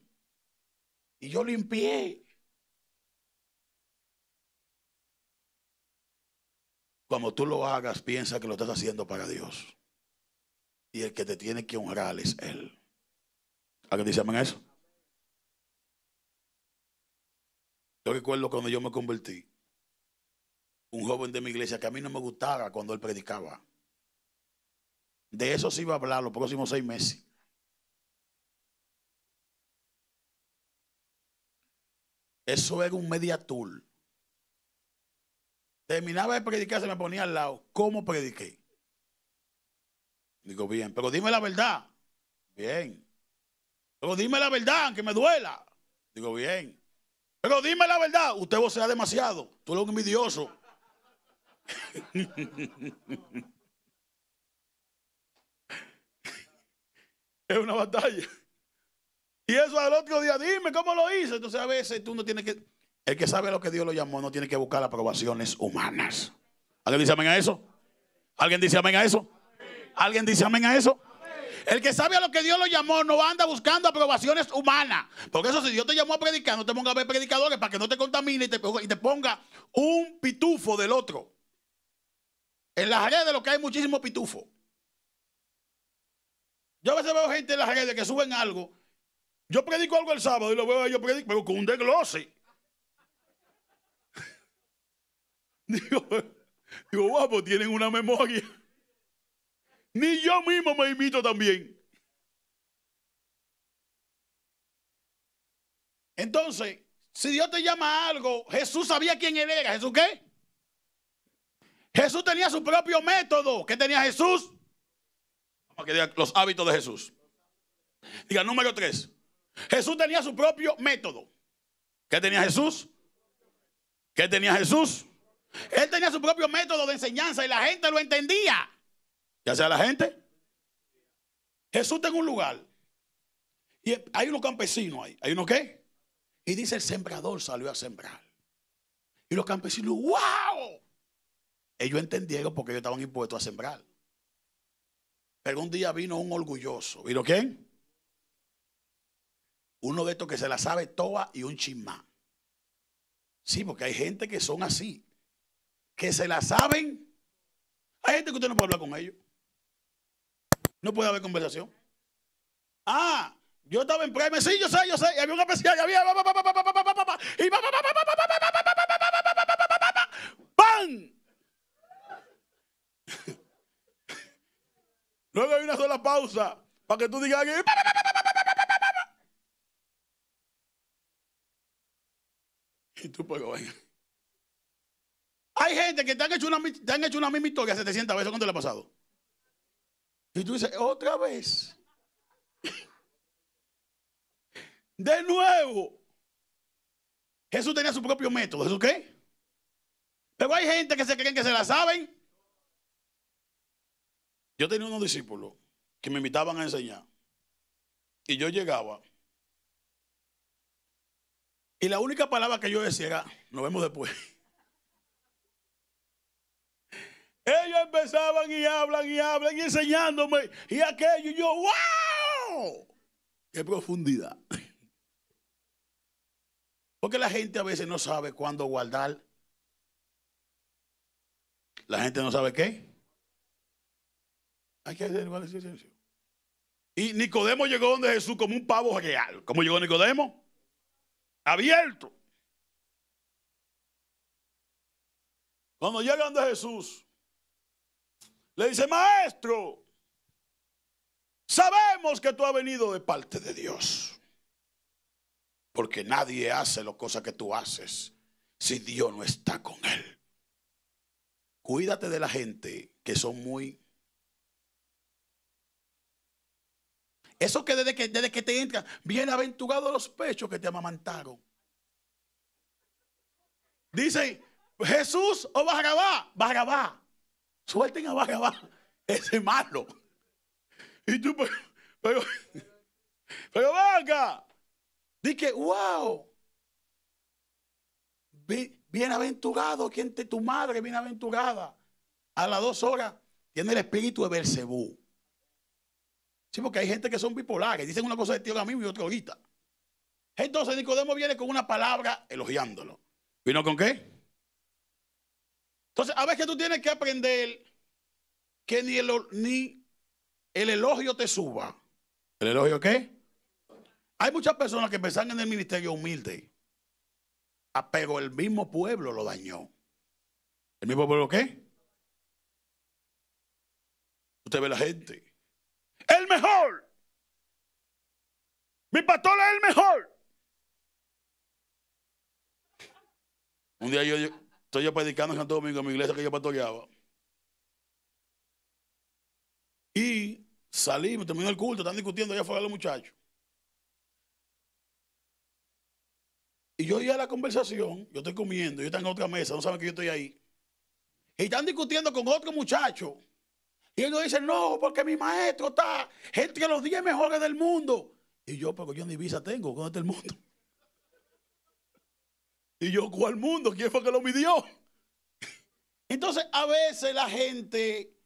Y yo limpié. Cuando tú lo hagas, piensa que lo estás haciendo para Dios. Y el que te tiene que honrar es Él. ¿Alguien dice amén eso? Yo recuerdo cuando yo me convertí, un joven de mi iglesia que a mí no me gustaba cuando él predicaba. De eso se iba a hablar los próximos seis meses. Eso era un media Terminaba de predicar, se me ponía al lado. ¿Cómo prediqué? Digo, bien, pero dime la verdad. Bien. Pero dime la verdad, aunque me duela. Digo, bien. Pero dime la verdad, usted vocea demasiado. Tú eres un envidioso. es una batalla. Y eso al otro día, dime cómo lo hice? Entonces a veces tú no tienes que... El que sabe lo que Dios lo llamó no tiene que buscar aprobaciones humanas. ¿Alguien dice amén a eso? ¿Alguien dice amén a eso? ¿Alguien dice amén a eso? El que sabe a lo que Dios lo llamó no anda buscando aprobaciones humanas. Porque eso, si Dios te llamó a predicar, no te ponga a ver predicadores para que no te contamine y te, ponga un pitufo del otro. En las redes lo que hay muchísimo pitufo. Yo a veces veo gente en las redes que suben algo. Yo predico algo el sábado y lo veo yo predico, pero con un desglose. digo, digo, guapo, tienen una memoria. Ni yo mismo me imito también. Entonces, si Dios te llama a algo, Jesús sabía quién él era. ¿Jesús qué? Jesús tenía su propio método. ¿Qué tenía Jesús? los hábitos de Jesús. Diga número tres. Jesús tenía su propio método. ¿Qué tenía Jesús? ¿Qué tenía Jesús? Él tenía su propio método de enseñanza y la gente lo entendía. ¿Qué la gente? Jesús está en un lugar. Y hay unos campesinos ahí. ¿Hay unos qué? Y dice el sembrador salió a sembrar. Y los campesinos, ¡wow! Ellos entendieron porque ellos estaban impuestos a sembrar. Pero un día vino un orgulloso. ¿Vino quién? Uno de estos que se la sabe toda y un chimán Sí, porque hay gente que son así. Que se la saben. Hay gente que usted no puede hablar con ellos. No puede haber conversación. Ah, yo estaba en Prime, sí, yo sé, yo sé, y había una especial, y había y ¡Pam! Luego hay una sola pausa para que tú digas que... Y tú, puedes venga. Hay gente que te han hecho una, te han hecho una misma historia 700 veces. ¿Cuánto le ha pasado? Y tú dices, otra vez. De nuevo. Jesús tenía su propio método. ¿eso qué? Pero hay gente que se creen que se la saben. Yo tenía unos discípulos que me invitaban a enseñar. Y yo llegaba. Y la única palabra que yo decía era, nos vemos después. Ellos empezaban y hablan y hablan y enseñándome y aquello. yo, ¡wow! ¡Qué profundidad! Porque la gente a veces no sabe cuándo guardar. La gente no sabe qué. Hay que hacer silencio. Y Nicodemo llegó donde Jesús como un pavo real. ¿Cómo llegó Nicodemo? Abierto. Cuando llega donde Jesús, le dice, maestro, sabemos que tú has venido de parte de Dios. Porque nadie hace las cosas que tú haces si Dios no está con él. Cuídate de la gente que son muy... Eso que desde que, desde que te entran, bienaventurados los pechos que te amamantaron. Dice Jesús o Barabá, Barabá. Suelten abajo, abajo. Ese malo. Y tú, pero, pero, Dije, wow. Bienaventurado, quien tu madre, bienaventurada. A las dos horas tiene el espíritu de Belcebú. Sí, porque hay gente que son bipolares, dicen una cosa de tío mismo y otra ahorita. Entonces Nicodemo viene con una palabra elogiándolo. ¿Vino con qué? Entonces, a veces tú tienes que aprender que ni el, elogio te suba. ¿El elogio qué? Hay muchas personas que pensan en el ministerio humilde, ah, pero el mismo pueblo lo dañó. ¿El mismo pueblo qué? Usted ve la gente. El mejor. Mi pastor es el mejor. Un día yo Estoy yo predicando en Santo Domingo, en mi iglesia que yo pastoreaba. Y salí, me terminó el culto, están discutiendo allá afuera los muchachos. Y yo a la conversación, yo estoy comiendo, yo estoy en otra mesa, no saben que yo estoy ahí. Y están discutiendo con otro muchacho. Y ellos dicen, no, porque mi maestro está entre los 10 mejores del mundo. Y yo, porque yo ni visa tengo, con este el mundo? Y yo, ¿cuál mundo? ¿Quién fue que lo midió? Entonces, a veces la gente,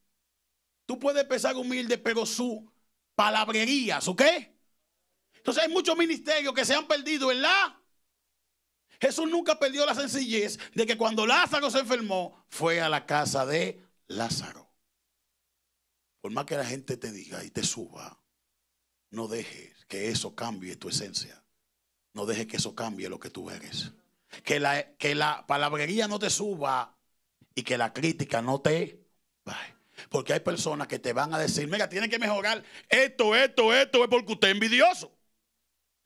tú puedes pensar humilde, pero su palabrerías, qué? Entonces hay muchos ministerios que se han perdido en la... Jesús nunca perdió la sencillez de que cuando Lázaro se enfermó, fue a la casa de Lázaro. Por más que la gente te diga y te suba, no dejes que eso cambie tu esencia. No dejes que eso cambie lo que tú eres. Que la, que la palabrería no te suba y que la crítica no te Porque hay personas que te van a decir, mira, tienen que mejorar esto, esto, esto, es porque usted es envidioso.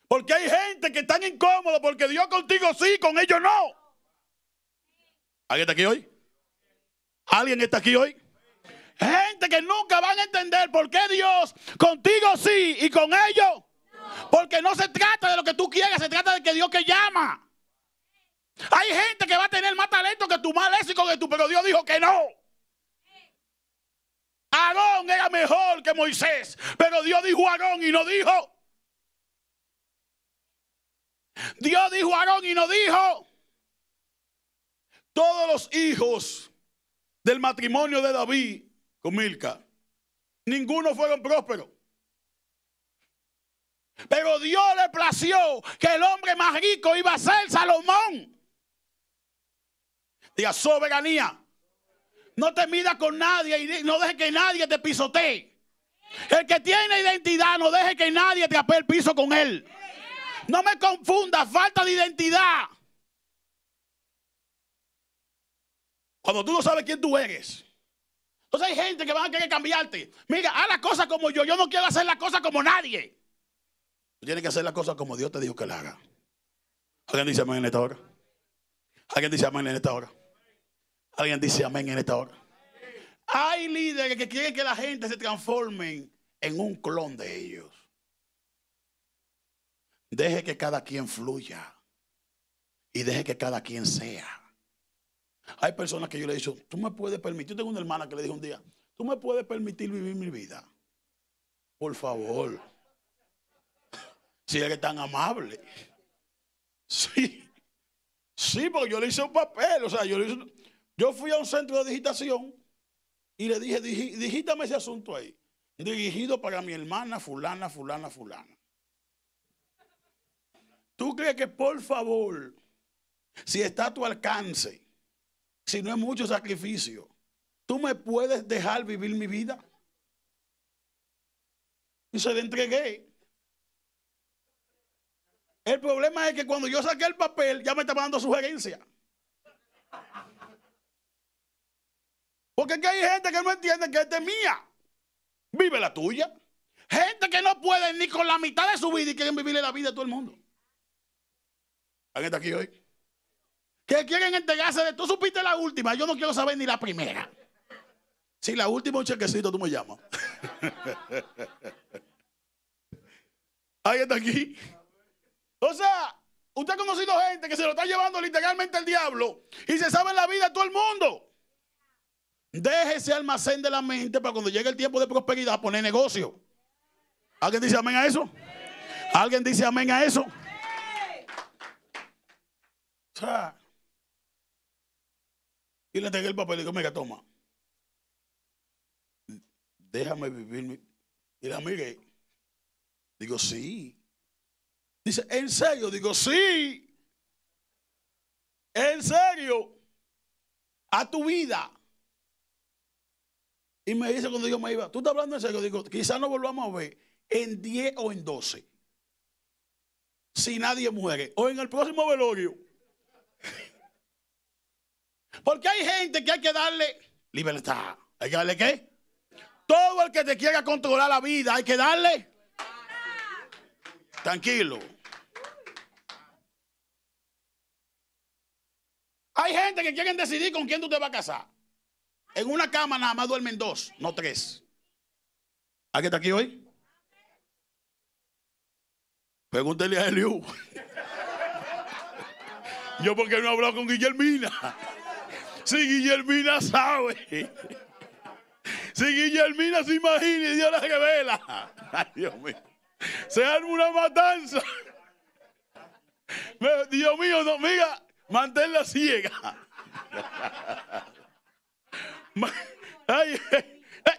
Porque hay gente que están incómodo porque Dios contigo sí, con ellos no. ¿Alguien está aquí hoy? ¿Alguien está aquí hoy? Gente que nunca van a entender por qué Dios contigo sí y con ellos. Porque no se trata de lo que tú quieras, se trata de que Dios te llama. Hay gente que va a tener más talento que tú, más léxico que tú, pero Dios dijo que no. Aarón era mejor que Moisés, pero Dios dijo Aarón y no dijo. Dios dijo Aarón y no dijo. Todos los hijos del matrimonio de David con Milca, ninguno fueron prósperos. Pero Dios le plació que el hombre más rico iba a ser Salomón. Diga soberanía. No te midas con nadie y no dejes que nadie te pisotee. El que tiene identidad, no deje que nadie te apele el piso con él. No me confunda, falta de identidad. Cuando tú no sabes quién tú eres. Entonces hay gente que va a querer cambiarte. Mira, haz las cosas como yo. Yo no quiero hacer las cosas como nadie. Tú tienes que hacer las cosas como Dios te dijo que las haga. ¿Alguien dice amén en esta hora? ¿Alguien dice amén en esta hora? Alguien dice amén en esta hora. Hay líderes que quieren que la gente se transforme en un clon de ellos. Deje que cada quien fluya y deje que cada quien sea. Hay personas que yo le he dicho, tú me puedes permitir, yo tengo una hermana que le dijo un día, tú me puedes permitir vivir mi vida. Por favor. Si eres tan amable. Sí. Sí, porque yo le hice un papel, o sea, yo le hice... Yo fui a un centro de digitación y le dije, digítame ese asunto ahí. Dirigido para mi hermana, fulana, fulana, fulana. ¿Tú crees que por favor, si está a tu alcance, si no es mucho sacrificio, tú me puedes dejar vivir mi vida? Y se le entregué. El problema es que cuando yo saqué el papel, ya me estaba dando sugerencia. Porque que hay gente que no entiende que esta es mía. Vive la tuya. Gente que no puede ni con la mitad de su vida y quieren vivirle la vida a todo el mundo. ¿Alguien está aquí hoy? Que quieren entregarse de... Tú supiste la última, yo no quiero saber ni la primera. Si la última un chequecito, tú me llamas. ¿Alguien está aquí? O sea, usted ha conocido gente que se lo está llevando literalmente el diablo y se sabe la vida a todo el mundo. Deje ese almacén de la mente para cuando llegue el tiempo de prosperidad poner negocio. ¿Alguien dice amén a eso? ¿Alguien dice amén a eso? Y le tengo el papel y digo, mira, toma. Déjame vivir. Y la Digo, sí. Dice, ¿en serio? Digo, sí. ¿En serio? A tu vida. Y me dice cuando yo me iba, tú estás hablando en serio, digo, quizás nos volvamos a ver en 10 o en 12. Si nadie muere. O en el próximo velorio. Porque hay gente que hay que darle libertad. ¿Hay que darle qué? Todo el que te quiera controlar la vida, hay que darle. Tranquilo. Hay gente que quieren decidir con quién tú te vas a casar. En una cama nada más duermen dos, no tres. ¿A qué está aquí hoy? Pregúntele a Eliú. Yo porque no he hablado con Guillermina. Si Guillermina sabe. Si Guillermina se imagina y Dios la revela. Ay, Dios mío. Se arma una matanza. Dios mío, no, mira, manténla ciega.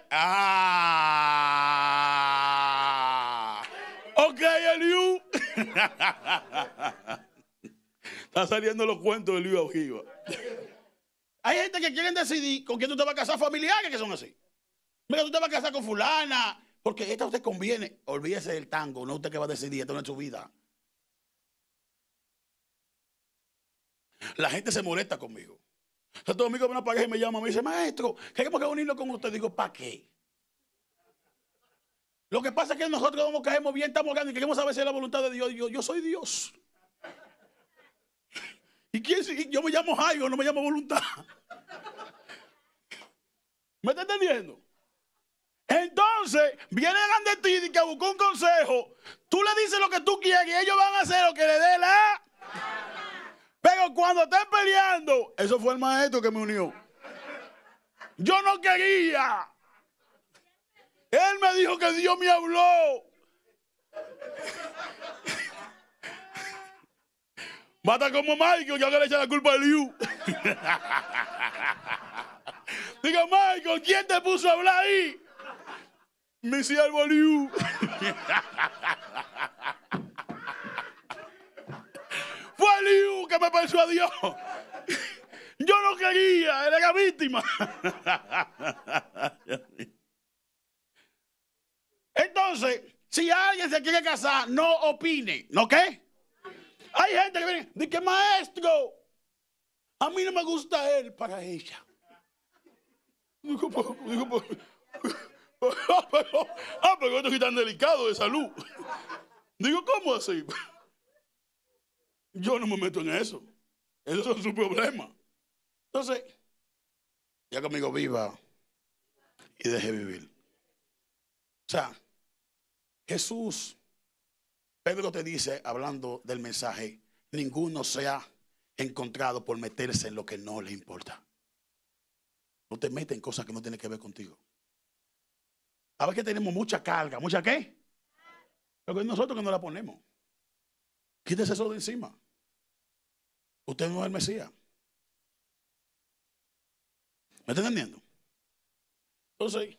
Ah. Ok, Eliu Está saliendo los cuentos de Eliú Ojiva. Hay gente que quieren decidir con quién tú te vas a casar, familiares que son así. Mira, tú te vas a casar con fulana, porque esta usted conviene. Olvídese del tango, no usted que va a decidir, esto no es su vida. La gente se molesta conmigo. Santo Domingo viene a pagar y me llama, me dice, maestro, queremos unirlo con usted. Digo, ¿para qué? Lo que pasa es que nosotros como caemos bien, estamos grandes y queremos saber si es la voluntad de Dios. Yo, yo soy Dios. ¿Y quién? Yo me llamo Jairo, no me llamo voluntad. ¿Me está entendiendo? Entonces, vienen de ti y que buscó un consejo. Tú le dices lo que tú quieres y ellos van a hacer lo que le dé la. Pero cuando estén peleando, eso fue el maestro que me unió. Yo no quería. Él me dijo que Dios me habló. Mata como Michael, yo que le echa la culpa a Liu. Digo, Michael, ¿quién te puso a hablar ahí? Mi siervo Liu. me Dios Yo no quería, él era víctima. Entonces, si alguien se quiere casar, no opine, ¿no qué? Hay gente que viene, dice, maestro, a mí no me gusta él para ella. Digo, digo, ah, pero esto es tan delicado de salud. Digo, ¿cómo así? Yo no me meto en eso. Eso es su problema. Entonces, ya conmigo viva y deje vivir. O sea, Jesús, Pedro te dice, hablando del mensaje, ninguno se ha encontrado por meterse en lo que no le importa. No te metes en cosas que no tienen que ver contigo. A ver que tenemos mucha carga, mucha qué. que nosotros que no la ponemos. Quítese eso de encima. Usted no es el Mesías. ¿Me está entendiendo? Entonces,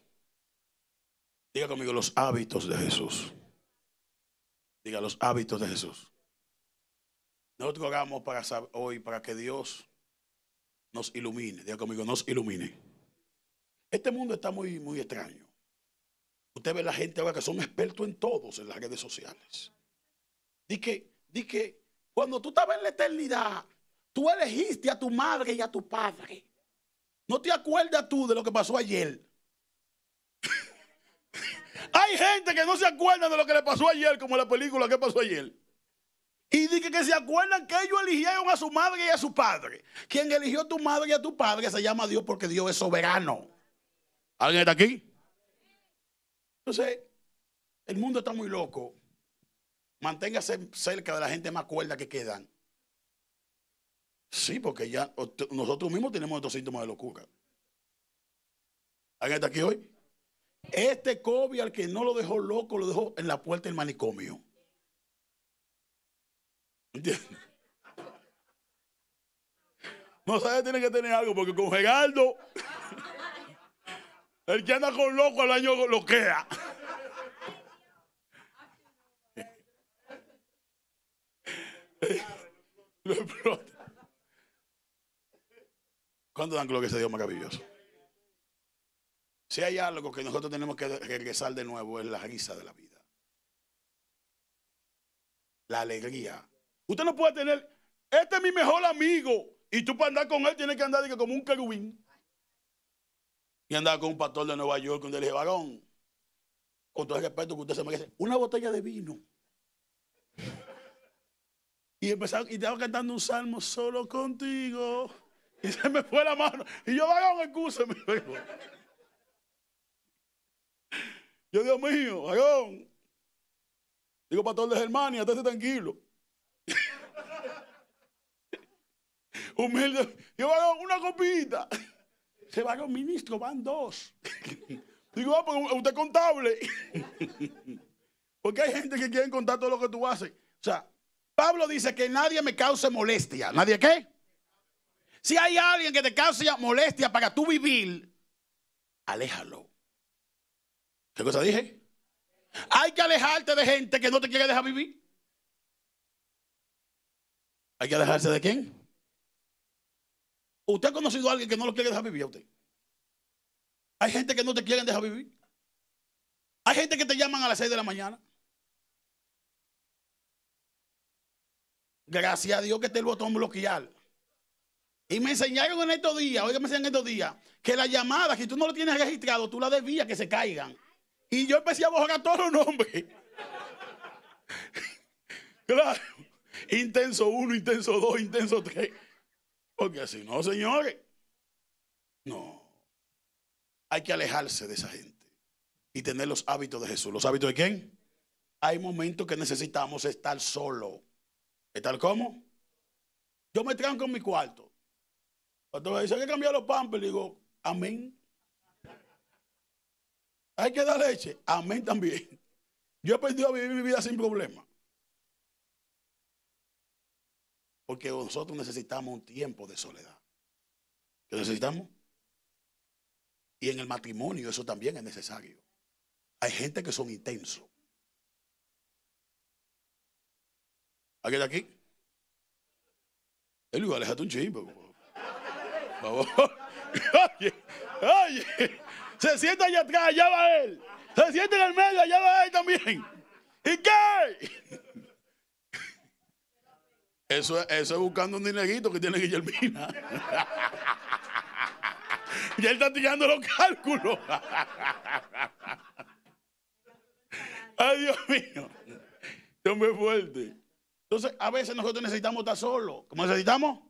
diga conmigo los hábitos de Jesús. Diga los hábitos de Jesús. Nosotros hagamos para hoy para que Dios nos ilumine. Diga conmigo, nos ilumine. Este mundo está muy, muy extraño. Usted ve la gente ahora que son expertos en todos en las redes sociales. Dice que Di que cuando tú estabas en la eternidad, tú elegiste a tu madre y a tu padre. No te acuerdas tú de lo que pasó ayer. Hay gente que no se acuerda de lo que le pasó ayer, como la película que pasó ayer. Y dije que se acuerdan que ellos eligieron a su madre y a su padre. Quien eligió a tu madre y a tu padre se llama Dios porque Dios es soberano. ¿Alguien está aquí? Entonces, el mundo está muy loco. Manténgase cerca de la gente más cuerda que quedan. Sí, porque ya nosotros mismos tenemos estos síntomas de locura. ¿Alguien está aquí hoy? Este COVID al que no lo dejó loco, lo dejó en la puerta del manicomio. ¿Entiendes? No sabes, tiene que tener algo, porque con Gerardo, el que anda con loco al año lo queda ¿Cuánto ¿Cuándo dan gloria que ese Dios maravilloso? Si hay algo que nosotros tenemos que regresar de nuevo es la risa de la vida. La alegría. Usted no puede tener, este es mi mejor amigo. Y tú para andar con él tienes que andar como un querubín. Y andar con un pastor de Nueva York, donde le dije, varón, con todo el respeto que usted se merece, una botella de vino. Y empezaba y estaba cantando un salmo solo contigo. Y se me fue la mano. Y yo, hagan excúseme. Yo, Dios mío, vagón. Digo, pastor de Germania, estate tranquilo. Humilde. Yo, vagón, una copita. Se va un ministro, van dos. Digo, ah, porque usted es contable. porque hay gente que quiere contar todo lo que tú haces. O sea, Pablo dice que nadie me cause molestia. ¿Nadie qué? Si hay alguien que te cause molestia para tú vivir, aléjalo. ¿Qué cosa dije? Hay que alejarte de gente que no te quiere dejar vivir. ¿Hay que alejarse de quién? ¿Usted ha conocido a alguien que no lo quiere dejar vivir a usted? Hay gente que no te quieren dejar vivir. Hay gente que te llaman a las 6 de la mañana. Gracias a Dios que está el botón bloquear. Y me enseñaron en estos días, oiga, me enseñaron en estos días, que las llamadas, si tú no lo tienes registrado, tú la debías que se caigan. Y yo empecé a borrar todos los nombres. claro. Intenso uno, intenso dos, intenso 3. Porque si no, señores. No. Hay que alejarse de esa gente y tener los hábitos de Jesús. ¿Los hábitos de quién? Hay momentos que necesitamos estar solo. ¿Está tal como Yo me tranco en mi cuarto. Cuando me dicen que cambiar los pampers, digo, amén. Hay que dar leche, amén también. Yo he aprendido a vivir mi vida sin problema. Porque nosotros necesitamos un tiempo de soledad. ¿Qué necesitamos? Y en el matrimonio eso también es necesario. Hay gente que son intensos. ¿Alguien aquí? Él iba a tu un chingo. Oye, oye, se sienta allá atrás, allá va él. Se sienta en el medio, allá va él también. ¿Y qué? Eso, eso es buscando un dinerito que tiene Guillermina. y él está tirando los cálculos. Ay, Dios mío. Yo me fuerte. Entonces, a veces nosotros necesitamos estar solos. ¿Cómo necesitamos?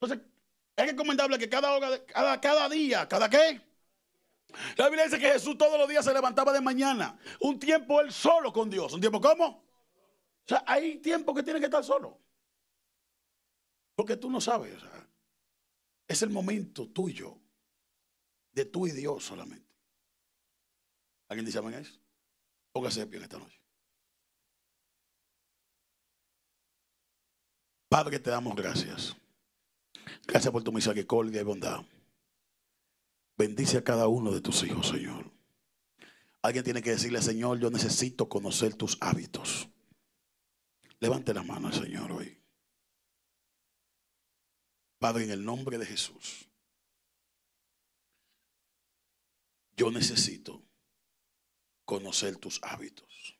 Entonces, es recomendable que cada hora, cada, día, cada qué. La Biblia dice que Jesús todos los días se levantaba de mañana. Un tiempo él solo con Dios. ¿Un tiempo cómo? O sea, hay tiempo que tiene que estar solo. Porque tú no sabes. es el momento tuyo. De tú y Dios solamente. ¿Alguien dice amén a eso? Póngase de en esta noche. Padre, te damos gracias. Gracias por tu misericordia y bondad. Bendice a cada uno de tus hijos, Señor. Alguien tiene que decirle, Señor, yo necesito conocer tus hábitos. Levante la mano Señor hoy. Padre, en el nombre de Jesús, yo necesito conocer tus hábitos.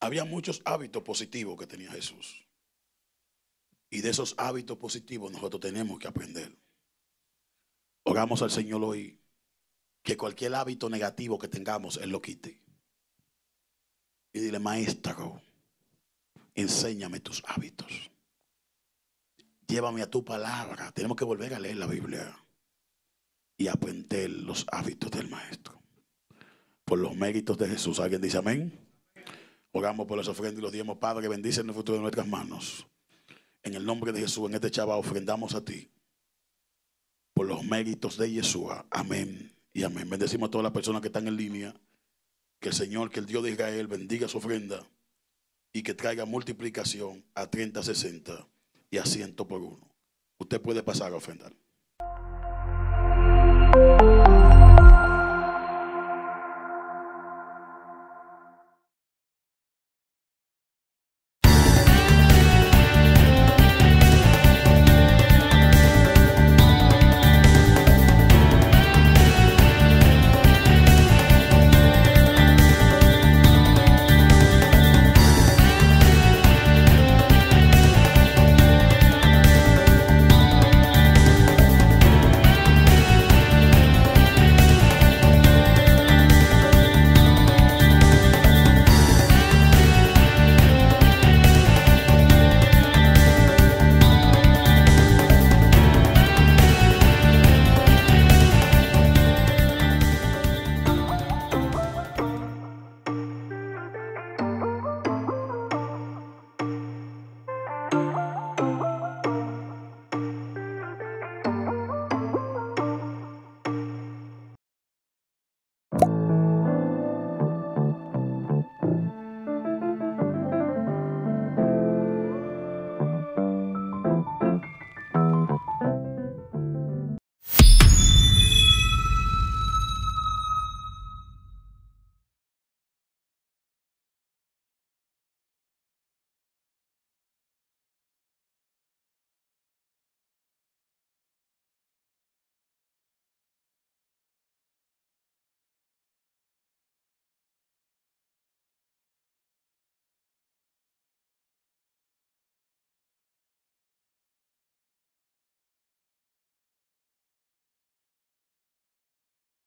Había muchos hábitos positivos que tenía Jesús. Y de esos hábitos positivos nosotros tenemos que aprender. Oramos al Señor hoy que cualquier hábito negativo que tengamos, Él lo quite. Y dile, maestro, enséñame tus hábitos. Llévame a tu palabra. Tenemos que volver a leer la Biblia y aprender los hábitos del maestro. Por los méritos de Jesús. ¿Alguien dice amén? Oramos por las ofrendas y los diemos Padre, bendice el futuro de nuestras manos. En el nombre de Jesús, en este chava ofrendamos a ti por los méritos de Yeshua. Amén y amén. Bendecimos a todas las personas que están en línea. Que el Señor, que el Dios de Israel bendiga su ofrenda y que traiga multiplicación a 30, 60 y a 100 por uno. Usted puede pasar a ofrendar.